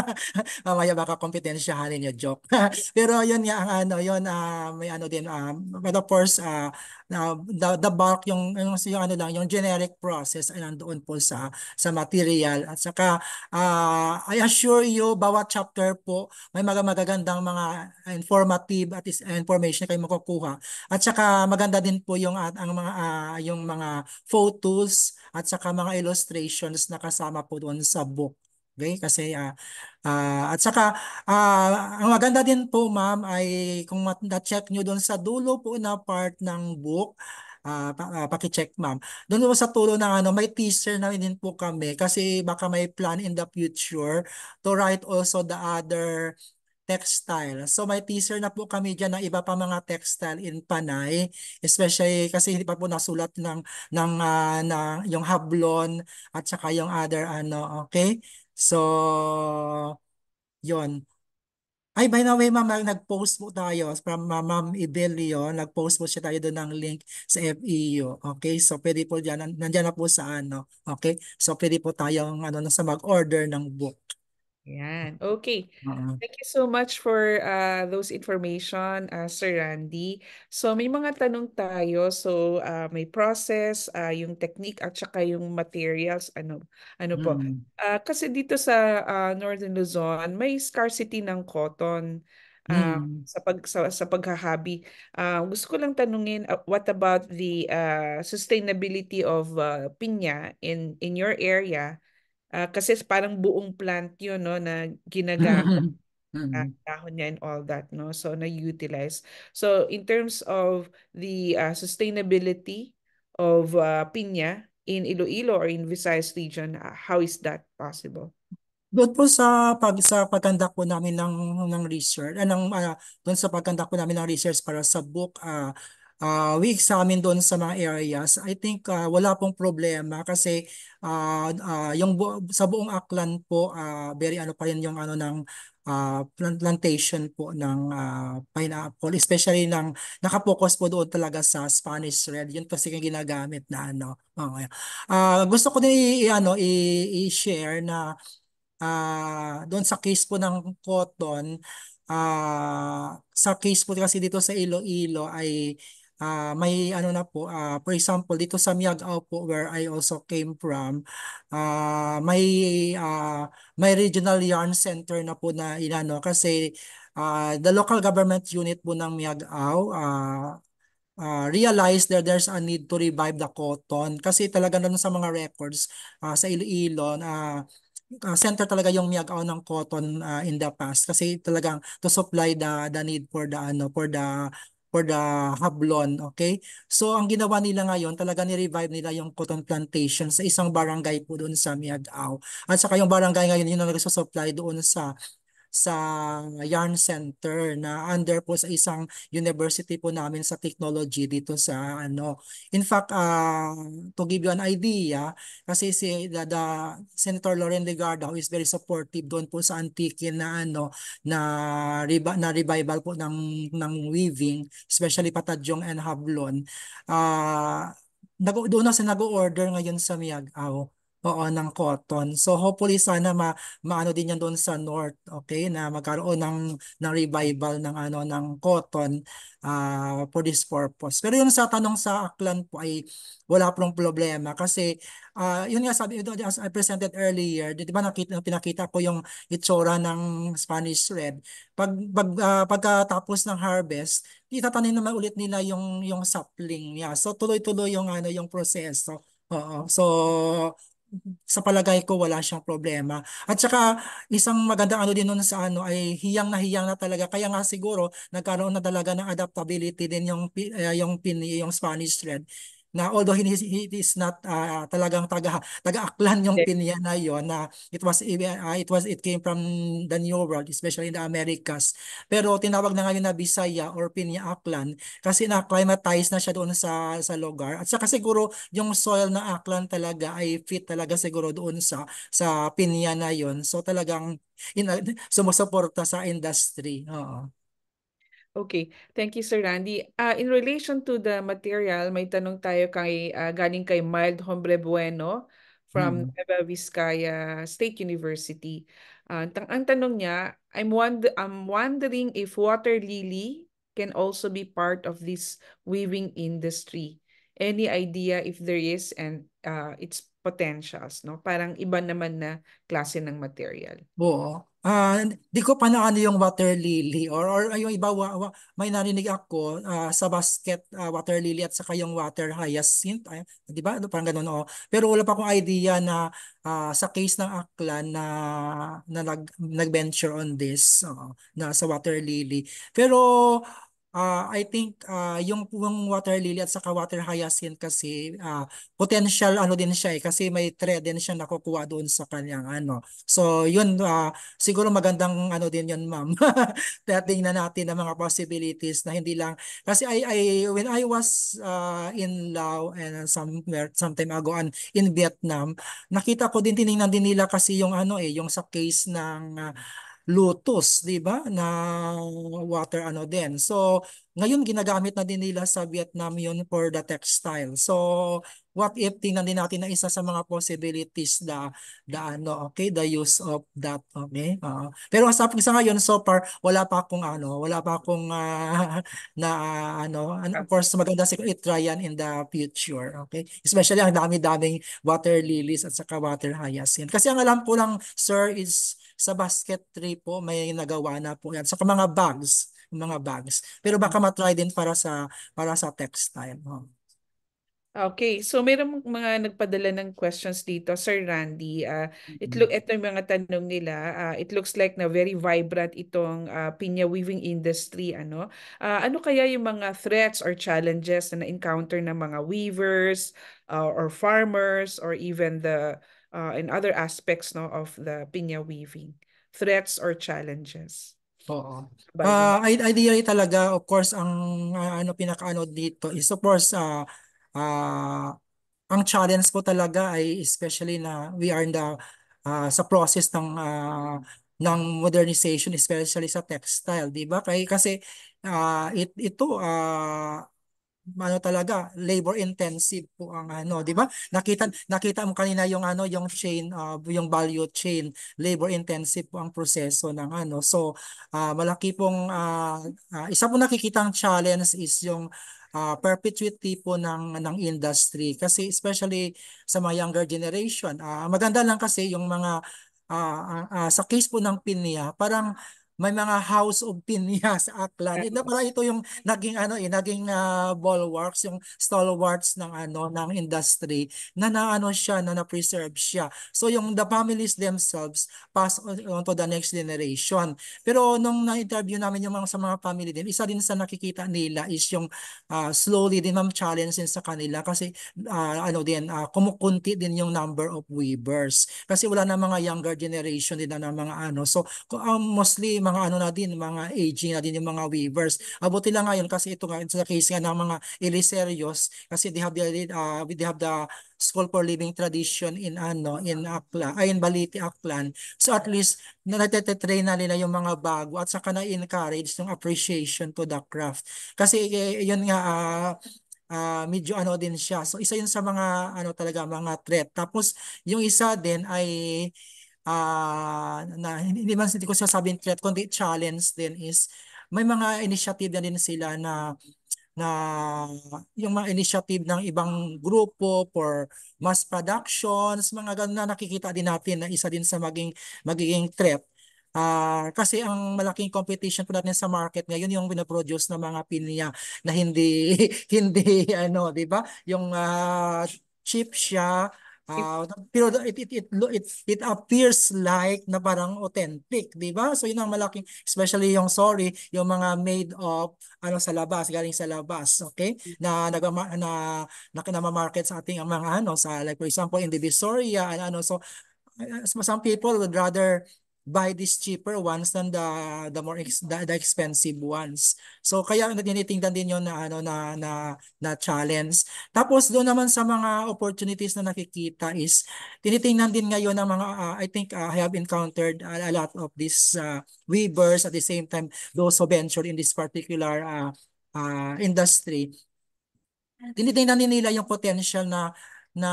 <laughs> Mamaya baka kompetensyahanin yung joke. <laughs> Pero yun nga ang ano, yun uh, may ano din. Uh, but of course, uh, na the, the bark, yung, yung, yung, ano lang, yung generic process ay nandoon po sa, sa material. At saka, uh, I assure you, bawat chapter po, may mga magagandang mga informative at is, information kayo makukuha. At saka, maganda din po yung, at, ang mga, uh, yung mga photos at saka mga illustrations na kasama po doon sa book. Okay? Kasi uh, uh, at saka uh, ang maganda din po ma'am ay kung na-check nyo doon sa dulo po na part ng book uh, paki-check ma'am. Doon po sa tulo na ano, may teaser na din po kami kasi baka may plan in the future to write also the other textile. So may teaser na po kami dyan ng iba pa mga textile in Panay, especially kasi hindi pa po nasulat ng, ng, uh, ng yung hablon at saka yung other ano, okay? So, yon Ay, by the way, ma'am, nag-post mo tayo from uh, ma'am Ibelio. Nag-post mo siya tayo doon ng link sa FEU. Okay, so pwede po dyan. Nandiyan na po sa ano. Okay, so pwede po tayong ano, sa mag-order ng book. Yan. Okay. Thank you so much for uh, those information, uh, Sir Randy. So may mga tanong tayo. So uh, may process, uh, yung technique at saka yung materials. Ano ano po? Mm. Uh, kasi dito sa uh, Northern Luzon, may scarcity ng cotton. Um, mm. sa pag sa, sa paghahabi. Uh, gusto ko lang tanungin uh, what about the uh, sustainability of uh, pinya in in your area? Uh, kasi parang buong plant yun, no, na ginagamit. <laughs> Mm-hmm. dahon niya and all that no so na utilize so in terms of the uh, sustainability of uh, pinya in Iloilo or in Visayas region uh, how is that possible doon po sa pag sa patanda po namin ng ng research uh, uh, doon sa patanda po namin ng research para sa book uh, uh, ah, we examine doon sa mga areas, I think uh, wala pong problema kasi uh, uh, yung bu- sa buong Aklan po, uh, very ano pa rin yung ano ng uh, plantation po ng uh, pineapple, especially ng nakapokus po doon talaga sa Spanish Red. Yun kasi yung ginagamit na ano. Okay. Uh, gusto ko din i- ano, i- i-share na uh, doon sa case po ng cotton, uh, sa case po kasi dito sa Iloilo ay uh, may ano na po, uh, for example, dito sa Miagao po where I also came from, uh, may uh, may regional yarn center na po na inano kasi uh, the local government unit po ng Miagao uh, uh, realize that there's a need to revive the cotton kasi talaga naman sa mga records uh, sa Iloilo uh, uh, center talaga yung Miagao ng cotton uh, in the past kasi talagang to supply the the need for the ano for the for the Hablon, okay? So ang ginawa nila ngayon, talaga ni-revive nila yung cotton plantation sa isang barangay po doon sa Miagao. At saka yung barangay ngayon, yun ang nagsusupply doon sa sa Yarn Center na under po sa isang university po namin sa technology dito sa ano. In fact, uh, to give you an idea, kasi si the, the Senator Loren Legarda who is very supportive doon po sa Antique na ano na na revival po ng ng weaving, especially Patadyong and hablon. Uh, ah, nag doon na sa nag-order ngayon sa Miagao. Oo, ng cotton. So hopefully sana ma maano din yan doon sa north, okay, na magkaroon ng, ng revival ng ano ng cotton uh, for this purpose. Pero yung sa tanong sa Aklan po ay wala pong problema kasi uh, yun nga sabi as I presented earlier, di ba nakita pinakita ko yung itsura ng Spanish red. Pag, pag uh, pagkatapos ng harvest, itatanim naman ulit nila yung yung sapling. Yeah. So tuloy-tuloy yung ano yung proseso. Oo. So sa palagay ko wala siyang problema. At saka isang maganda ano din noon sa ano ay hiyang na hiyang na talaga kaya nga siguro nagkaroon na talaga ng adaptability din yung uh, yung pin yung Spanish thread na although he, he is not uh, talagang taga taga-aklan yung pinya na yon na it was uh, it was it came from the new world especially in the Americas pero tinawag na ngayon na Bisaya or pinya aklan kasi na acclimatized na siya doon sa sa lugar at saka siguro yung soil na aklan talaga ay fit talaga siguro doon sa sa pinya na yon so talagang in, sumusuporta sa industry oo Okay. Thank you, Sir Randy. Uh, in relation to the material, may tanong tayo kay, uh, galing kay Mild Hombre Bueno from mm. Nueva Vizcaya State University. Uh, ang tanong niya, I'm, wonder I'm wondering if water lily can also be part of this weaving industry. Any idea if there is and uh, its potentials, no? Parang iba naman na klase ng material. Oo. Ah, di ko pa na ano yung water lily or or ah, yung iba wa, wa, may narinig ako ah, sa basket ah, water lily at saka yung water hyacinth, ay, 'di ba? Ano, parang ganoon oh. Pero wala pa akong idea na ah, sa case ng Aklan na na nag nag-venture on this oo, na sa water lily. Pero Uh, I think uh, yung yung water lily at saka water hyacinth kasi uh, potential ano din siya eh, kasi may thread din siya nakukuha doon sa kanyang ano. So yun uh, siguro magandang ano din yun ma'am. <laughs> Tingnan natin ang mga possibilities na hindi lang kasi I I when I was uh, in Laos and somewhere sometime time ago and in Vietnam nakita ko din tiningnan din nila kasi yung ano eh yung sa case ng uh, lotus, 'di ba? Na water ano din. So, ngayon ginagamit na din nila sa Vietnam 'yon for the textile. So, what if tingnan din natin na isa sa mga possibilities na the ano okay the use of that okay uh, pero sa sa ngayon so far wala pa akong ano wala pa akong uh, <laughs> na uh, ano and of course maganda siguro i-try yan in the future okay especially ang dami-daming water lilies at saka water hyacinth kasi ang alam ko lang sir is sa basket tree po may nagawa na po yan sa mga bags mga bags pero baka mm. ma-try din para sa para sa textile oh. Okay, so mayroong mga nagpadala ng questions dito, Sir Randy. Uh, it mm-hmm. look ito yung mga tanong nila. Uh, it looks like na very vibrant itong uh, pinya weaving industry, ano? Uh, ano kaya yung mga threats or challenges na na-encounter ng mga weavers uh, or farmers or even the uh, and other aspects no of the pinya weaving? Threats or challenges? Oo. Uh, ideally talaga of course ang uh, ano pinakaano dito is of course uh, uh, ang challenge po talaga ay especially na we are in the uh, sa process ng uh, ng modernization especially sa textile, 'di ba? Kaya kasi uh, it, ito uh, ano talaga labor intensive po ang ano di ba nakita nakita mo kanina yung ano yung chain uh, yung value chain labor intensive po ang proseso ng ano so uh, malaki pong uh, uh, isa po nakikitang challenge is yung uh, perpetuity po ng ng industry kasi especially sa mga younger generation uh, maganda lang kasi yung mga uh, uh, uh, sa case po ng PINIA parang may mga House of Pinya <laughs> sa Aklan. Ito pala ito yung naging ano eh, naging uh, bulwarks, yung stalwarts ng ano ng industry na naano siya na na-preserve siya. So yung the families themselves pass on, to the next generation. Pero nung na-interview namin yung mga sa mga family din, isa din sa nakikita nila is yung uh, slowly din ma'am challenge sa kanila kasi uh, ano din uh, kumukunti din yung number of weavers kasi wala na mga younger generation din na, na mga ano. So um, mostly mga ano na din, mga aging na din yung mga weavers. Abuti ah, lang ngayon kasi ito nga sa case nga ng mga Eliserios kasi they have the uh, they have the school for living tradition in ano in Aklan ay in Baliti Aklan so at least na natetrain na nila yung mga bago at saka na encourage yung appreciation to the craft kasi eh, yun nga uh, uh, medyo ano din siya so isa yun sa mga ano talaga mga threat tapos yung isa din ay uh, na hindi, hindi man hindi ko sasabing threat kundi challenge din is may mga initiative na din sila na na yung mga initiative ng ibang grupo for mass productions, mga ganun na nakikita din natin na isa din sa maging magiging threat. Uh, kasi ang malaking competition po natin sa market ngayon yung pinoproduce ng mga pinya na hindi <laughs> hindi ano, 'di ba? Yung uh, ah, cheap siya Uh, pero it, it, it, it, it appears like na parang authentic, di ba? So yun ang malaking, especially yung sorry, yung mga made of ano sa labas, galing sa labas, okay? Na nag na, na, na, na market sa ating mga ano sa like for example in the Visoria and ano so some people would rather buy this cheaper ones than the the more ex, the, the expensive ones. So kaya tinitingnan din 'yon na ano na na na challenge. Tapos doon naman sa mga opportunities na nakikita is tinitingnan din ngayon ng mga uh, I think uh, I have encountered a, a lot of these uh, weavers at the same time those who venture in this particular uh, uh, industry. Tinitingnan din nila yung potential na na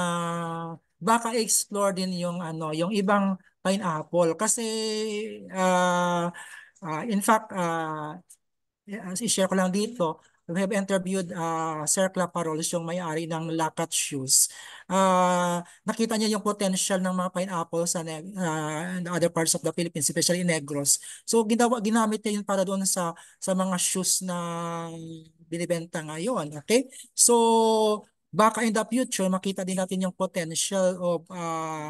baka explore din yung ano, yung ibang pineapple kasi uh, uh, in fact uh, i-share ko lang dito we have interviewed uh, Sir Claparolis, yung may-ari ng Lakat Shoes. Uh, nakita niya yung potential ng mga pineapple sa uh, other parts of the Philippines, especially in Negros. So ginawa, ginamit niya yun para doon sa, sa mga shoes na binibenta ngayon. Okay? So baka in the future makita din natin yung potential of uh,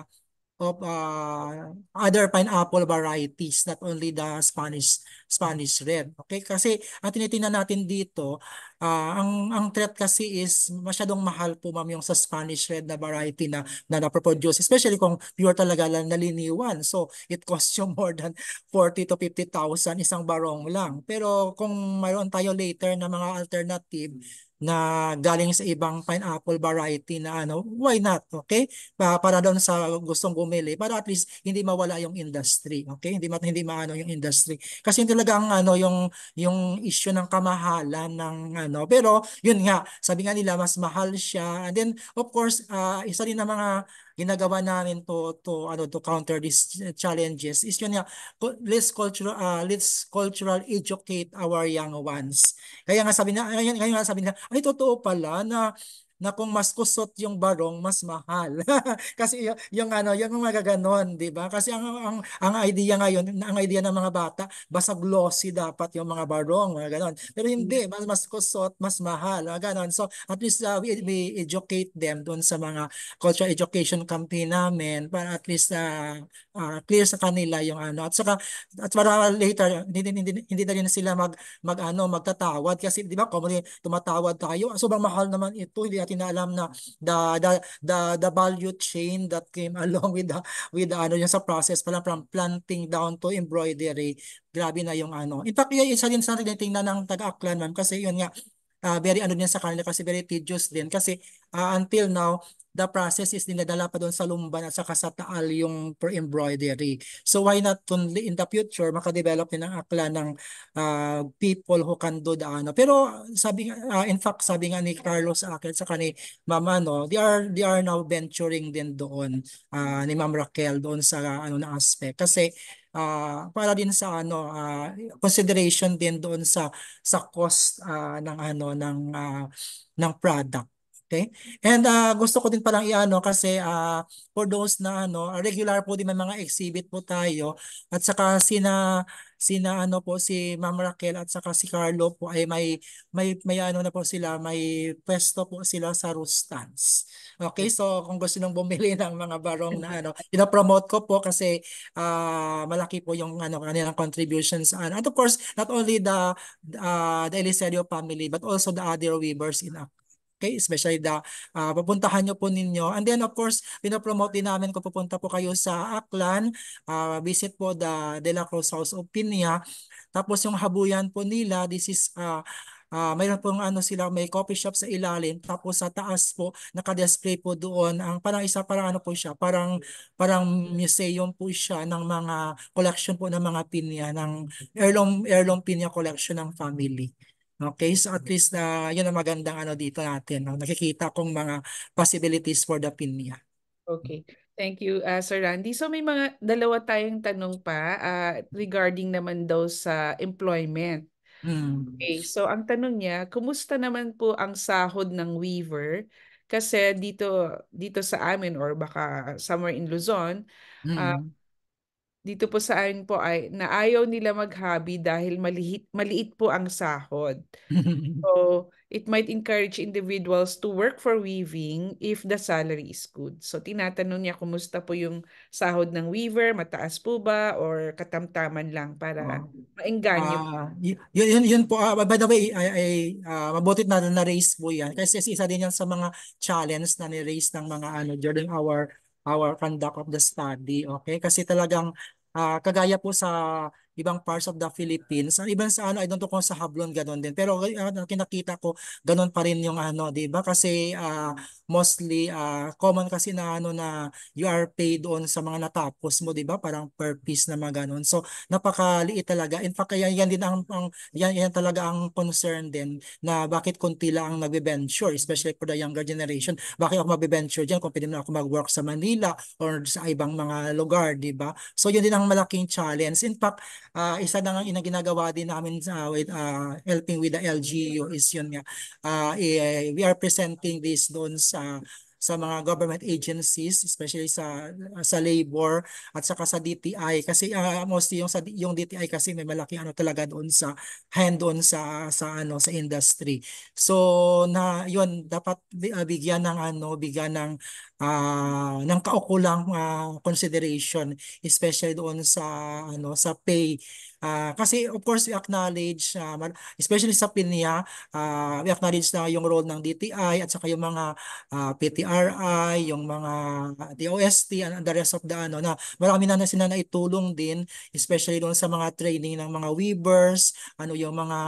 of uh, other pineapple varieties not only the Spanish Spanish Red. Okay? Kasi ang tinitingnan natin dito, uh, ang ang threat kasi is masyadong mahal po ma'am yung sa Spanish Red na variety na na na-produce, especially kung pure talaga lang naliniwan. So it costs you <laughs> more than 40 to 50,000 isang barong lang. Pero kung mayroon tayo later na mga alternative, na galing sa ibang pineapple variety na ano, why not? Okay? Para, para doon sa gustong bumili para at least hindi mawala yung industry, okay? Hindi hindi maano yung industry. Kasi yung talaga ang ano yung yung issue ng kamahalan ng ano pero yun nga sabi nga nila mas mahal siya and then of course uh, isa rin ng mga ginagawa namin to to ano to counter these challenges is yun nga let's cultural uh, let's cultural educate our young ones kaya nga sabi na kaya, kaya nga sabi na ay totoo pala na na kung mas kusot yung barong, mas mahal. <laughs> Kasi yung, ano, yung mga gaganon, 'di ba? Kasi ang, ang ang idea ngayon, ang idea ng mga bata, basta glossy dapat yung mga barong, mga ganon. Pero hmm. hindi, mas mas kusot, mas mahal, mga ganon. So, at least uh, we, we educate them doon sa mga cultural education campaign namin para at least uh, uh, clear sa kanila yung ano. At saka at para later hindi hindi, hindi na rin sila mag mag ano magtatawad kasi 'di ba? Commonly tumatawad tayo. Sobrang mahal naman ito, hindi natin alam na the the the, the value chain that came <laughs> along with the, with the, ano yung sa process pala from planting down to embroidery. Grabe na yung ano. In fact, yun, isa din sa natin tingnan ng taga-Aklan ma'am kasi yun nga uh, very ano din sa kanila kasi very tedious din kasi uh, until now the process is dinadala pa doon sa lumban at saka sa taal yung per embroidery. So why not only in the future makadevelop din ang akla ng uh, people who can do the ano. Pero sabi uh, in fact sabi nga ni Carlos Akel sa kani Mama no, they are they are now venturing din doon uh, ni Ma'am Raquel doon sa ano na aspect kasi uh, para din sa ano uh, consideration din doon sa sa cost uh, ng ano ng uh, ng product Okay? And uh, gusto ko din palang i-ano kasi uh, for those na ano, regular po din may mga exhibit po tayo at saka sina sina ano po si Ma'am Raquel at saka si Carlo po ay may may may ano na po sila, may pwesto po sila sa Rustans. Okay? So kung gusto nang bumili <laughs> ng mga barong na ano, ina-promote ko po kasi uh, malaki po yung ano kanilang contributions and, and of course not only the uh, the Eliserio family but also the other weavers in Aklan. Okay, especially the uh, pupuntahan nyo po ninyo. And then of course, pinopromote din namin kung pupunta po kayo sa Aklan, uh, visit po the De La Cruz House of Pinya. Tapos yung habuyan po nila, this is uh, Uh, mayroon pong ano sila, may coffee shop sa ilalim tapos sa taas po naka-display po doon ang parang isa parang ano po siya, parang parang museum po siya ng mga collection po ng mga pinya ng heirloom heirloom pinya collection ng family. Okay, so at least na uh, yun ang magandang ano dito natin. No? Nakikita kong mga possibilities for the PINIA. Okay. Thank you, uh, Sir Randy. So may mga dalawa tayong tanong pa uh, regarding naman daw sa employment. Mm. Okay, so ang tanong niya, kumusta naman po ang sahod ng weaver? Kasi dito dito sa amin or baka somewhere in Luzon, mm. uh, dito po sa akin po ay naayaw ayaw nila maghabi dahil maliit, maliit po ang sahod. so, it might encourage individuals to work for weaving if the salary is good. So, tinatanong niya kumusta po yung sahod ng weaver, mataas po ba or katamtaman lang para oh. maengganyo. Uh, y- yun, yun po, uh, by the way, I, I, uh, mabuti na na-raise po yan kasi isa din yan sa mga challenge na ni-raise ng mga ano during our our conduct of the study. Okay? Kasi talagang Uh, kagaya po sa ibang parts of the Philippines. Even sa ano, I don't know kung sa Hablon ganun din. Pero ano, kinakita ko ganun pa rin yung ano, 'di ba? Kasi uh, mostly uh, common kasi na ano na you are paid on sa mga natapos mo, 'di ba? Parang per piece na mga ganun. So napakaliit talaga. In fact, yan, yan din ang, ang yan, yan talaga ang concern din na bakit konti lang ang nagbe-venture, especially for the younger generation. Bakit ako magbe-venture diyan kung pwede na ako mag-work sa Manila or sa ibang mga lugar, 'di ba? So yun din ang malaking challenge. In fact, uh, isa na nga ginagawa din namin sa uh, with, uh, helping with the LGU is yun nga. Uh, eh, we are presenting this doon sa sa mga government agencies especially sa sa labor at saka sa DTI kasi uh, mostly yung sa yung DTI kasi may malaki ano talaga doon sa hand on sa sa ano sa industry so na yun dapat bigyan ng ano bigyan ng uh, ng kaukulang uh, consideration especially doon sa ano sa pay uh, kasi of course we acknowledge uh, especially sa PINIA uh, we acknowledge na yung role ng DTI at saka yung mga uh, PTRI yung mga DOST and the rest of the ano na marami na na sila na itulong din especially doon sa mga training ng mga weavers ano yung mga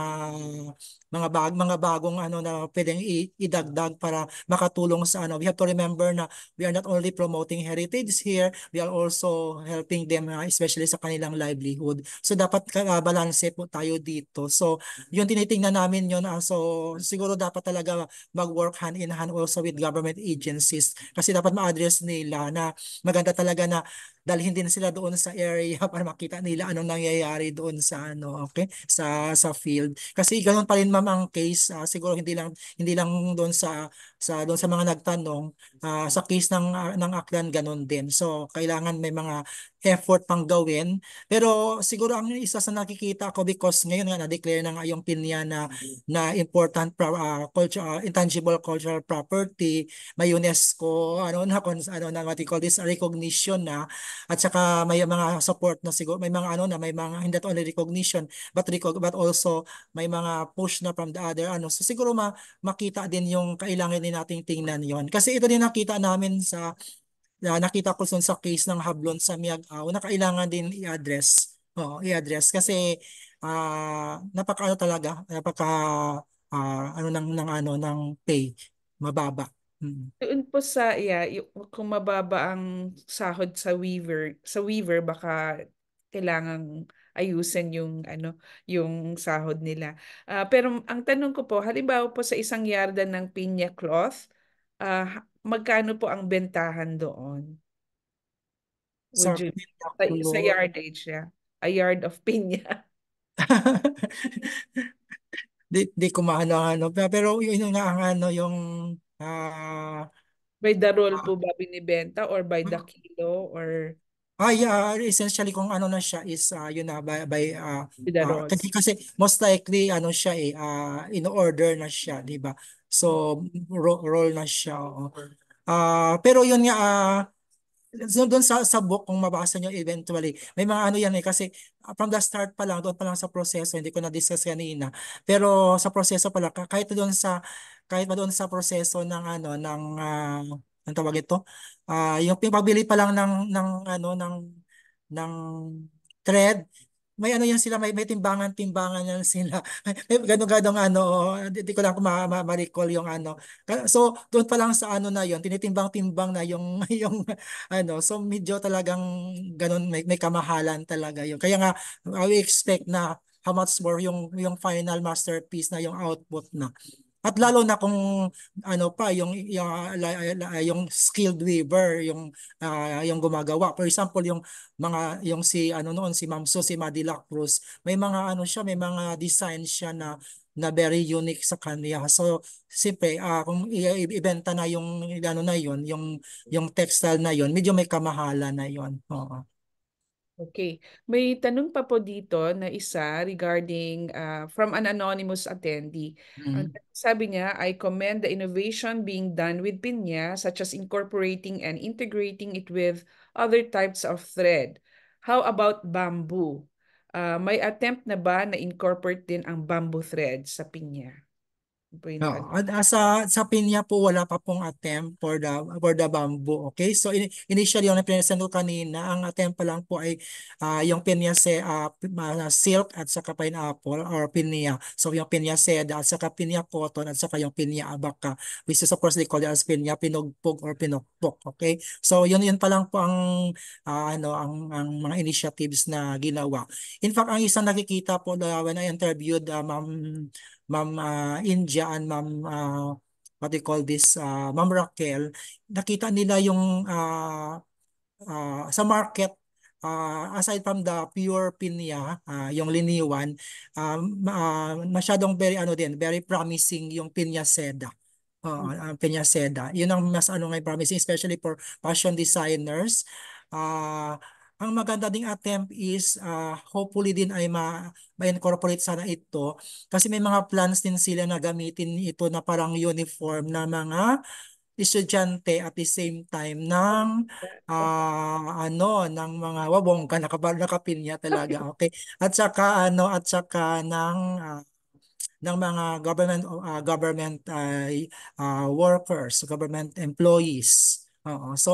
mga bag mga bagong ano na pwedeng idagdag para makatulong sa ano we have to remember na we are not only promoting heritage here we are also helping them uh, especially sa kanilang livelihood so dapat uh, balanse po tayo dito so yun tinitingnan namin yun uh, so siguro dapat talaga mag-work hand in hand also with government agencies kasi dapat ma-address nila na maganda talaga na dalhin na sila doon sa area <laughs> para makita nila anong nangyayari doon sa ano okay sa sa field kasi ganoon pa rin ma'am ang case uh, siguro hindi lang hindi lang doon sa sa doon sa mga nagtanong uh, sa case ng uh, ng Aklan ganoon din so kailangan may mga effort pang gawin pero siguro ang isa sa nakikita ko because ngayon nga na-declare ng ayong pinya na na important pro, uh, culture uh, intangible cultural property may UNESCO ano na ano na what you call this recognition na at saka may mga support na siguro, may mga ano na, may mga hindi only recognition, but, recog but also may mga push na from the other. ano So siguro ma makita din yung kailangan din nating tingnan yon Kasi ito din nakita namin sa, uh, nakita ko sun sa case ng Hablon sa Miagaw na kailangan din i-address. oh i-address kasi uh, ah, napaka ano talaga, napaka uh, ano ng, ng ano ng pay mababa. Mm. Doon po sa yeah, yung, kung mababa ang sahod sa weaver, sa weaver baka kailangan ayusin yung ano yung sahod nila. Uh, pero ang tanong ko po, halimbawa po sa isang yarda ng pinya cloth, uh, magkano po ang bentahan doon? Would sa you, sa, sa yardage, yeah. A yard of pinya. <laughs> <laughs> di, di ko maano ano pero yun nga ano yung Uh, by the roll uh, ah. po ba binibenta or by the mm-hmm. kilo or Ah, yeah, essentially kung ano na siya is uh, yun na by, by uh, uh, kasi, kasi most likely ano siya eh uh, in order na siya, 'di ba? So ro roll na siya. Uh, pero yun nga uh, so doon sa, sa book, kung mabasa nyo eventually, may mga ano yan eh, kasi ah, from the start pa lang, doon pa lang sa proseso, hindi ko na-discuss kanina, pero sa proseso pa lang, kahit doon sa, kahit pa doon sa proseso ng ano, ng, uh, ah, ang tawag ito, uh, yung, yung pagbili pa lang ng, ng ano, ng, ng thread, may ano yan sila, may, may timbangan-timbangan yan sila. <laughs> May ganong-ganong ano, hindi oh, ko lang kung ma-recall yung ano. So, doon pa lang sa ano na yon tinitimbang-timbang na yung, <laughs> yung ano, so medyo talagang ganun may, may kamahalan talaga yun. Kaya nga, i expect na how much more yung, yung final masterpiece na yung output na. At lalo na kung ano pa yung yung, yung skilled weaver, yung uh, yung gumagawa. For example, yung mga yung si ano noon si Ma'am Susie Madila Cruz, may mga ano siya, may mga design siya na na very unique sa kanya. So, siyempre, uh, kung ibenta na yung ano na yon, yung yung textile na yon, medyo may kamahalan na yon. Oo. Okay. May tanong pa po dito na isa regarding uh, from an anonymous attendee. Mm-hmm. Sabi niya, I commend the innovation being done with Pinya such as incorporating and integrating it with other types of thread. How about bamboo? Uh, may attempt na ba na incorporate din ang bamboo thread sa Pinya? brain no. At uh, sa sa pinya po wala pa pong attempt for the for the bamboo. Okay? So in, initially yung na ko kanina, ang attempt pa lang po ay uh, yung pinya sa ah, uh, silk at saka pineapple or pinya. So yung pinya seda at saka pinya cotton at saka yung pinya abaca which is of course they call it as pinya pinugpog or pinokpok. Okay? So yun yun pa lang po ang uh, ano ang ang mga initiatives na ginawa. In fact, ang isang nakikita po uh, when I interviewed uh, Ma'am Ma'am uh, India and Ma'am uh, what do they call this uh, Ma'am Raquel, nakita nila yung uh, uh, sa market uh, aside from the pure pinya, uh, yung liniwan, um, uh, masyadong very ano din, very promising yung pinya seda. Uh, uh, hmm. pinya seda. Yun ang mas ano ngayon promising especially for fashion designers. Uh, ang maganda ding attempt is uh, hopefully din ay ma- ma-incorporate sana ito kasi may mga plans din sila na gamitin ito na parang uniform na mga estudyante at the same time ng uh, ano ng mga wabong ka nakabal nakapinya talaga <laughs> okay at saka ano at saka ng uh, ng mga government uh, government uh, uh, workers government employees Oo. So,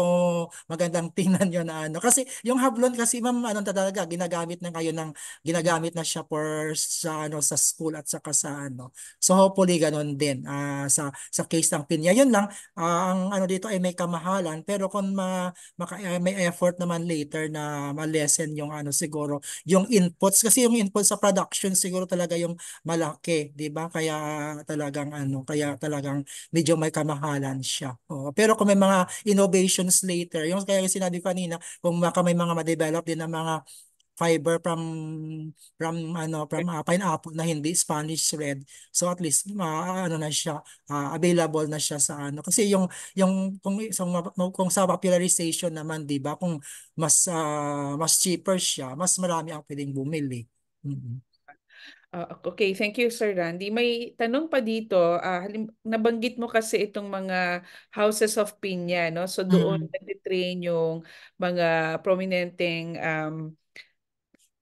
magandang <laughs> tingnan yun na ano. Kasi yung hablon kasi ma'am, ano talaga, ginagamit na kayo ng, ginagamit na siya for sa, ano, sa school at saka sa ano. So, hopefully ganun din ah sa, sa case ng pinya. Yun lang, ah, ang ano dito ay may kamahalan. Pero kung ma, maka, eh, may effort naman later na ma-lessen yung ano siguro, yung inputs. Kasi yung inputs sa production siguro talaga yung malaki, di ba? Kaya talagang ano, kaya talagang medyo may kamahalan siya. Oo. Pero kung may mga innovations later. Yung kaya sinabi ko kanina, kung baka may mga ma-develop din ng mga fiber from from ano from uh, pineapple na hindi Spanish red so at least ma uh, ano na siya uh, available na siya sa ano kasi yung yung kung sa kung sa popularization naman 'di ba kung mas uh, mas cheaper siya mas marami ang pwedeng bumili mm-hmm. Uh, okay, thank you Sir Randy. May tanong pa dito, uh, nabanggit mo kasi itong mga houses of pinya, no? So doon mm-hmm. nagte-train yung mga prominenteng um,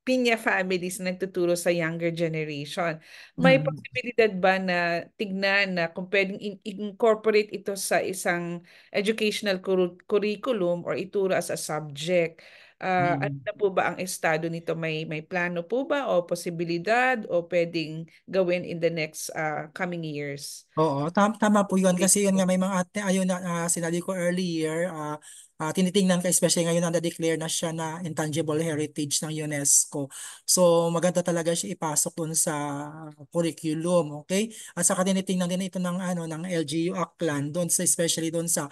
pinya families na nagtuturo sa younger generation. May mm-hmm. posibilidad ba na tignan na kung pwedeng incorporate ito sa isang educational cur- curriculum or ituro as a subject? Uh, Ano mm. na po ba ang estado nito? May may plano po ba o posibilidad o pwedeng gawin in the next uh, coming years? Oo, tam- tama po 'yun kasi 'yun nga may mga ate ayun na uh, sinabi ko earlier, uh, uh, tinitingnan ka especially ngayon na declare na siya na intangible heritage ng UNESCO. So maganda talaga siya ipasok dun sa curriculum, okay? At saka tinitingnan din ito ng ano ng LGU Aklan don sa especially doon sa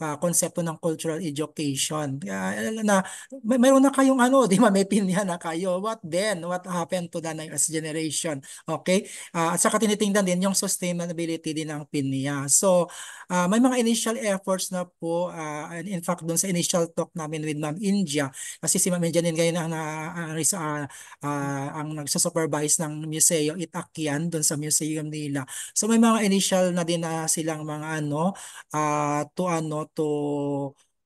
uh, konsepto ng cultural education. Uh, na may, mayroon na kayong ano, <laughs> di ba? May pinya na kayo. What then? What happened to the next generation? Okay? Uh, at saka tinitingnan din yung sustainability din ng pinya. So, uh, may mga initial efforts na po uh, and in fact dun sa initial talk namin with Ma'am India kasi si Ma'am India din ngayon ang uh, uh, uh, ang nagsusupervise ng museo Itakyan dun sa museum nila. So may mga initial na din na silang mga ano uh, to ano to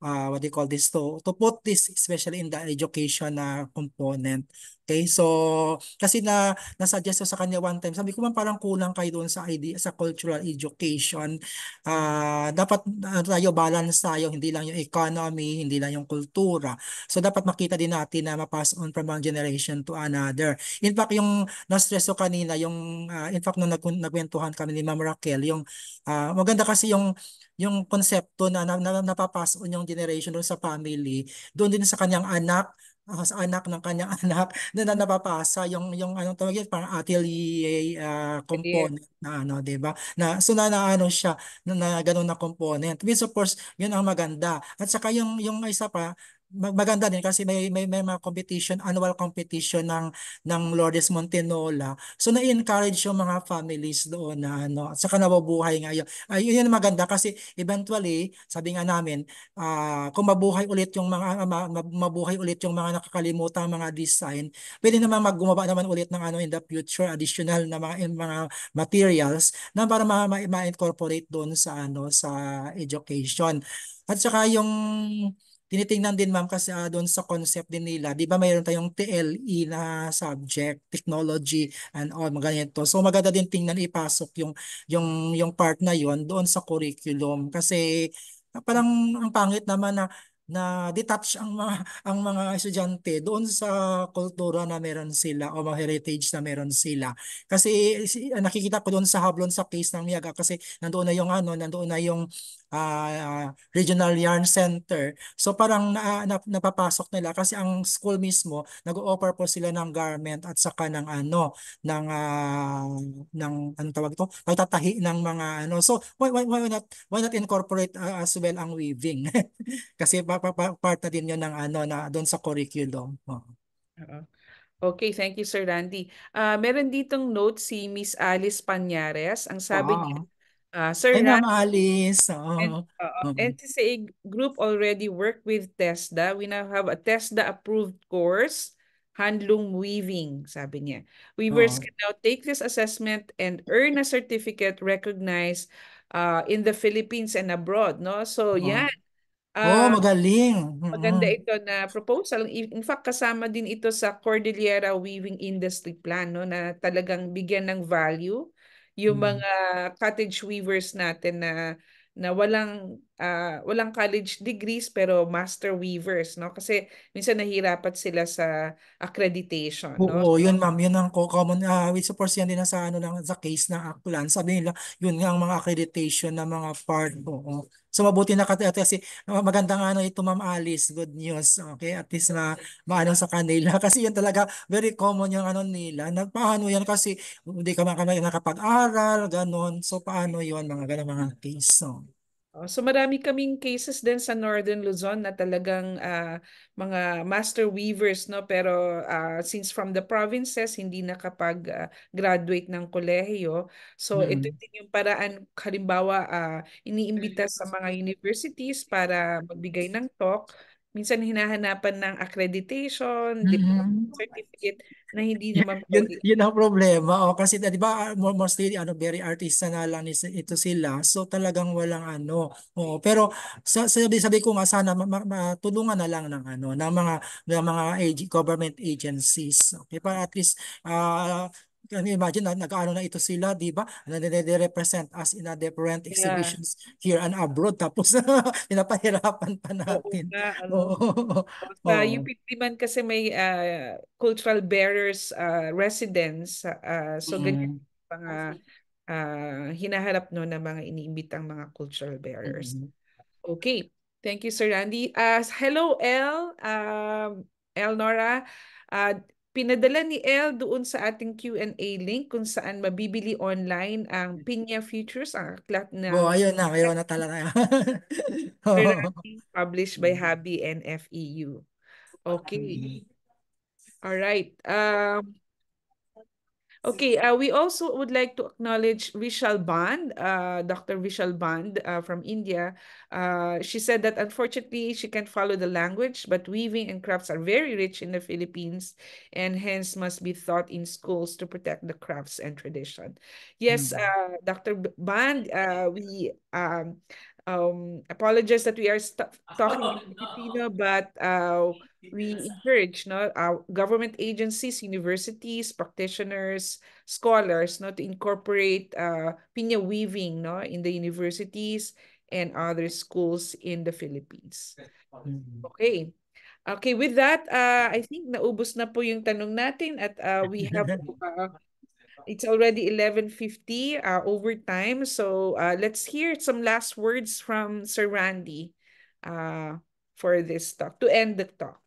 uh, what do you call this to to put this especially in the education na uh, component Okay? So, kasi na nasuggest ko sa kanya one time, sabi ko man parang kulang kayo doon sa idea, sa cultural education. Uh, dapat uh, tayo balance tayo, hindi lang yung economy, hindi lang yung kultura. So, dapat makita din natin na mapass on from one generation to another. In fact, yung na-stress ko kanina, yung, uh, in fact, nung nag nagkwentuhan kami ni Ma'am Raquel, yung uh, maganda kasi yung yung konsepto na, na, na napapass on yung generation doon sa family, doon din sa kanyang anak, uh, anak ng kanyang <laughs> anak na, na napapasa yung yung anong tawag yun parang atelier uh, component na ano 'di ba na so na, na ano siya na, na ganun na component which of course yun ang maganda at saka yung yung isa pa maganda din kasi may may may mga competition annual competition ng ng Lourdes Montenola so na-encourage yung mga families doon na ano sa saka nabubuhay ngayon ay yun yung maganda kasi eventually sabi nga namin uh, kung mabuhay ulit yung mga ma, mabuhay ulit yung mga nakakalimutan mga design pwede naman maggumawa naman ulit ng ano in the future additional na mga in, mga materials na para ma-incorporate ma doon sa ano sa education at saka yung tinitingnan din ma'am kasi uh, doon sa concept din nila, 'di ba mayroon tayong TLE na subject, technology and all mga So maganda din tingnan ipasok yung yung yung part na 'yon doon sa curriculum kasi uh, parang ang pangit naman na na detach ang mga ang mga estudyante doon sa kultura na meron sila o mga heritage na meron sila kasi nakikita ko doon sa hablon sa case ng Miyaga kasi nandoon na yung ano nandoon na yung uh, regional yarn center. So parang na, na, napapasok nila kasi ang school mismo nag-o-offer po sila ng garment at saka ng ano ng uh, ng ano tawag ito? Pagtatahi ng mga ano. So why why why not why not incorporate uh, as well ang weaving? <laughs> kasi pa, pa, pa, part na din 'yon ng ano na doon sa curriculum. Oh. uh Okay, thank you Sir Randy. Uh, meron ditong note si Miss Alice Panyares. Ang sabi ah. niya, Uh, ah, Sir Ay, Rat, Alice. Oh. uh, NCCA group already worked with TESDA. We now have a TESDA-approved course, handloom weaving, sabi niya. Weavers oh. can now take this assessment and earn a certificate recognized uh, in the Philippines and abroad. no So, oh. yan. Uh, oh, ah, magaling. Mm-hmm. ito na proposal. In fact, kasama din ito sa Cordillera Weaving Industry Plan no, na talagang bigyan ng value yung mm. mga cottage weavers natin na na walang uh, walang college degrees pero master weavers, no? Kasi minsan nahirapan sila sa accreditation, no? Oo, yun ma'am, yun ang common uh, ah, we support yan din sa ano lang sa case ng Aklan. Sabi nila, yun nga ang mga accreditation ng mga part. Oo. So mabuti na kasi kasi nga ano ito Ma'am Alice, good news. Okay, at least na maano sa kanila <laughs> kasi yun talaga very common yung ano nila. Nagpaano yan kasi hindi ka man nakapag-aral, ganun. So paano yun mga ganun mga case. So. Oh, so marami kaming cases din sa Northern Luzon na talagang uh, mga master weavers no pero uh, since from the provinces hindi nakapag ah, graduate ng kolehiyo. So mm-hmm. ito mm. din yung paraan halimbawa uh, iniimbita sa mga universities para magbigay ng talk minsan hinahanapan ng accreditation, mm-hmm. diploma, certificate na hindi naman yun, yun ang problema. O, oh, kasi 'di ba ah, mostly ano very artisanal lang ito sila. So talagang walang ano. O, pero sa sabi, sabi ko nga sana matulungan na lang ng ano ng mga ng mga ag- government agencies. Okay, para at least uh, imagine na nag-ano na ito sila, di ba? Na they represent us in a different yeah. exhibitions here and abroad. Tapos, <laughs> pinapahirapan pa natin. Ano. Oo, na, ano, oh, sa UP Diliman kasi may uh, cultural barriers uh, ah, residence. Uh, ah, so, mm. ganyan mga uh, hinaharap no na mga iniimbitang mga cultural barriers. Mm-hmm. Okay. Thank you, Sir Randy. Uh, hello, L. Um, El Nora. Uh, Pinadala ni El doon sa ating Q&A link kung saan mabibili online ang mm. Pinya Futures, ang aklat na... Oh, ayun na, ayun na talaga. <laughs> oh. Published by mm. Habi and FEU. Okay. Mm. All right. Um, Okay, uh, we also would like to acknowledge Vishal Band, uh, Dr. Vishal Band uh, from India. Uh, she said that unfortunately she can't follow the language, but weaving and crafts are very rich in the Philippines and hence must be taught in schools to protect the crafts and tradition. Yes, mm. Uh, Dr. Band, uh, we um, um, apologize that we are talking Filipino, but we encourage no, our government agencies, universities, practitioners, scholars no, to incorporate uh, pinya weaving no, in the universities and other schools in the Philippines. Mm-hmm. Okay. Okay, with that, uh, I think naubos na po yung tanong natin at uh, we have <laughs> uh, it's already 11.50 uh, over time. So uh, let's hear some last words from Sir Randy uh, for this talk, to end the talk.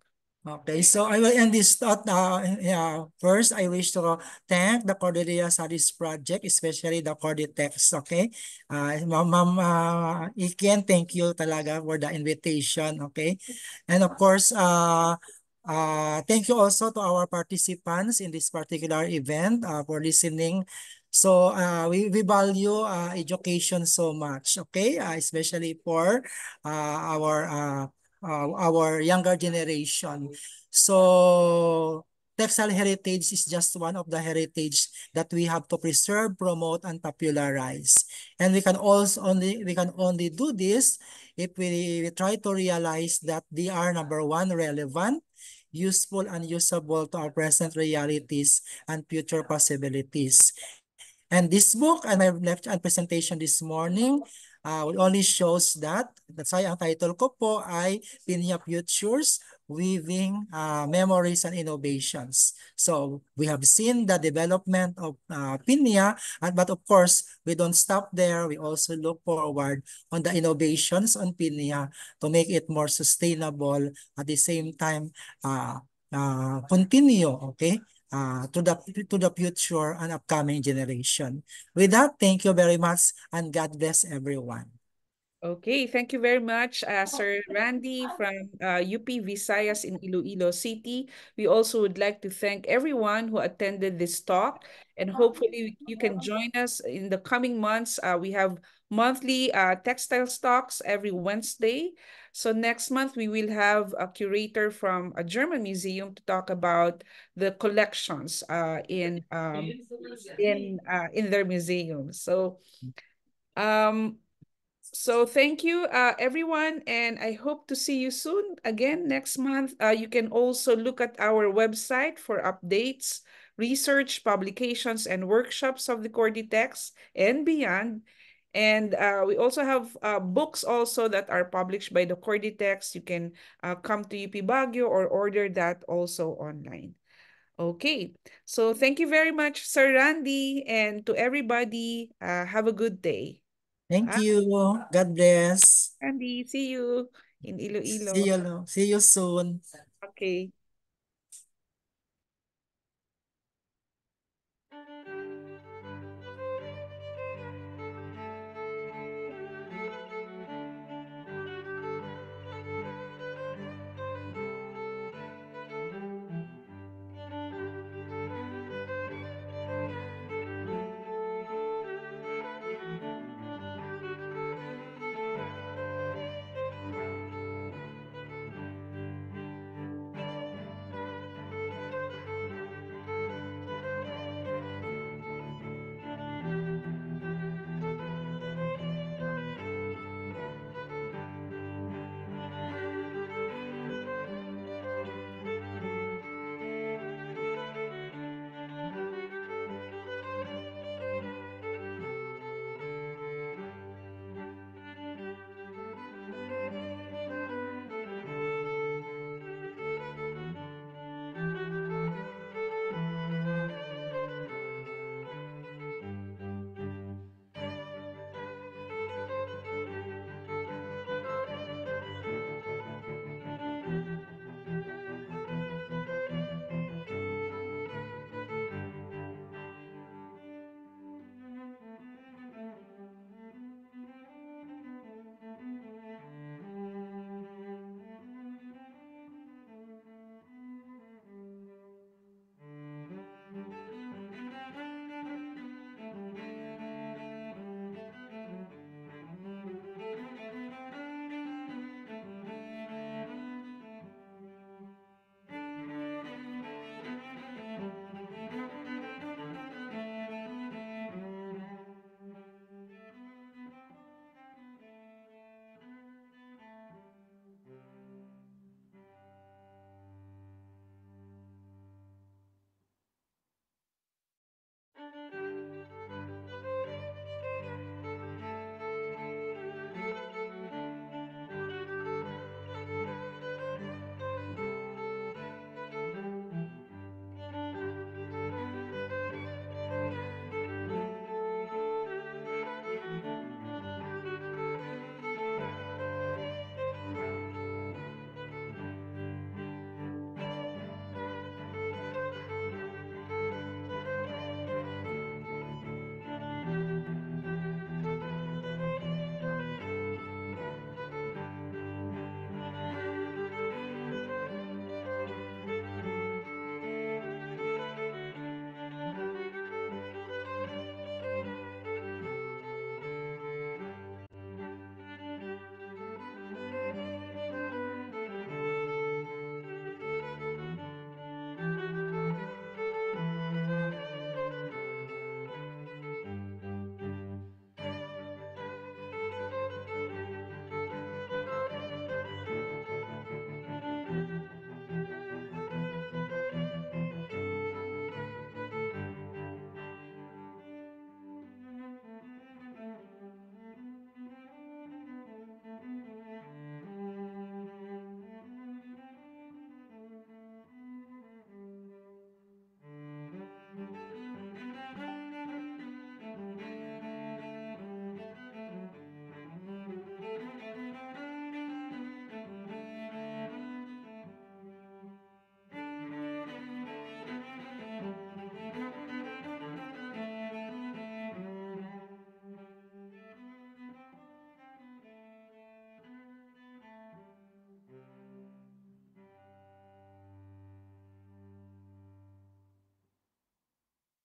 Okay, so I will end this thought. Uh, yeah. First, I wish to thank the Cordelia Studies Project, especially the Cordetex. Okay, uh, Ma'am uh, Iken, thank you talaga for the invitation. Okay, and of course, uh, uh, thank you also to our participants in this particular event uh, for listening. So uh, we, we value uh, education so much, okay? Uh, especially for uh, our uh, uh, our younger generation. So textile heritage is just one of the heritage that we have to preserve, promote, and popularize. And we can also only we can only do this if we, we try to realize that they are number one relevant, useful, and usable to our present realities and future possibilities. And this book and my left and presentation this morning uh, only shows that, say ang title ko po ay Pinya Futures, Weaving uh, Memories and Innovations. So we have seen the development of uh, Pinya, and, but of course, we don't stop there. We also look forward on the innovations on Pinya to make it more sustainable at the same time uh, uh, continue, okay? Uh, to the to the future and upcoming generation. With that, thank you very much and God bless everyone. Okay, thank you very much, uh, Sir Randy from uh, UP Visayas in Iloilo City. We also would like to thank everyone who attended this talk and hopefully you can join us in the coming months. Uh, we have monthly uh, textile talks every Wednesday. So next month, we will have a curator from a German museum to talk about the collections uh, in, um, in, uh, in their museum. So, um, so thank you, uh, everyone. And I hope to see you soon again next month. Uh, you can also look at our website for updates research, publications, and workshops of the Corditex and beyond. And uh, we also have uh, books also that are published by the Corditex. You can uh, come to UP Baguio or order that also online. Okay, so thank you very much, Sir Randy, and to everybody, uh, have a good day. Thank you. God bless. Randy, see you in Iloilo. See you, see you soon. Okay.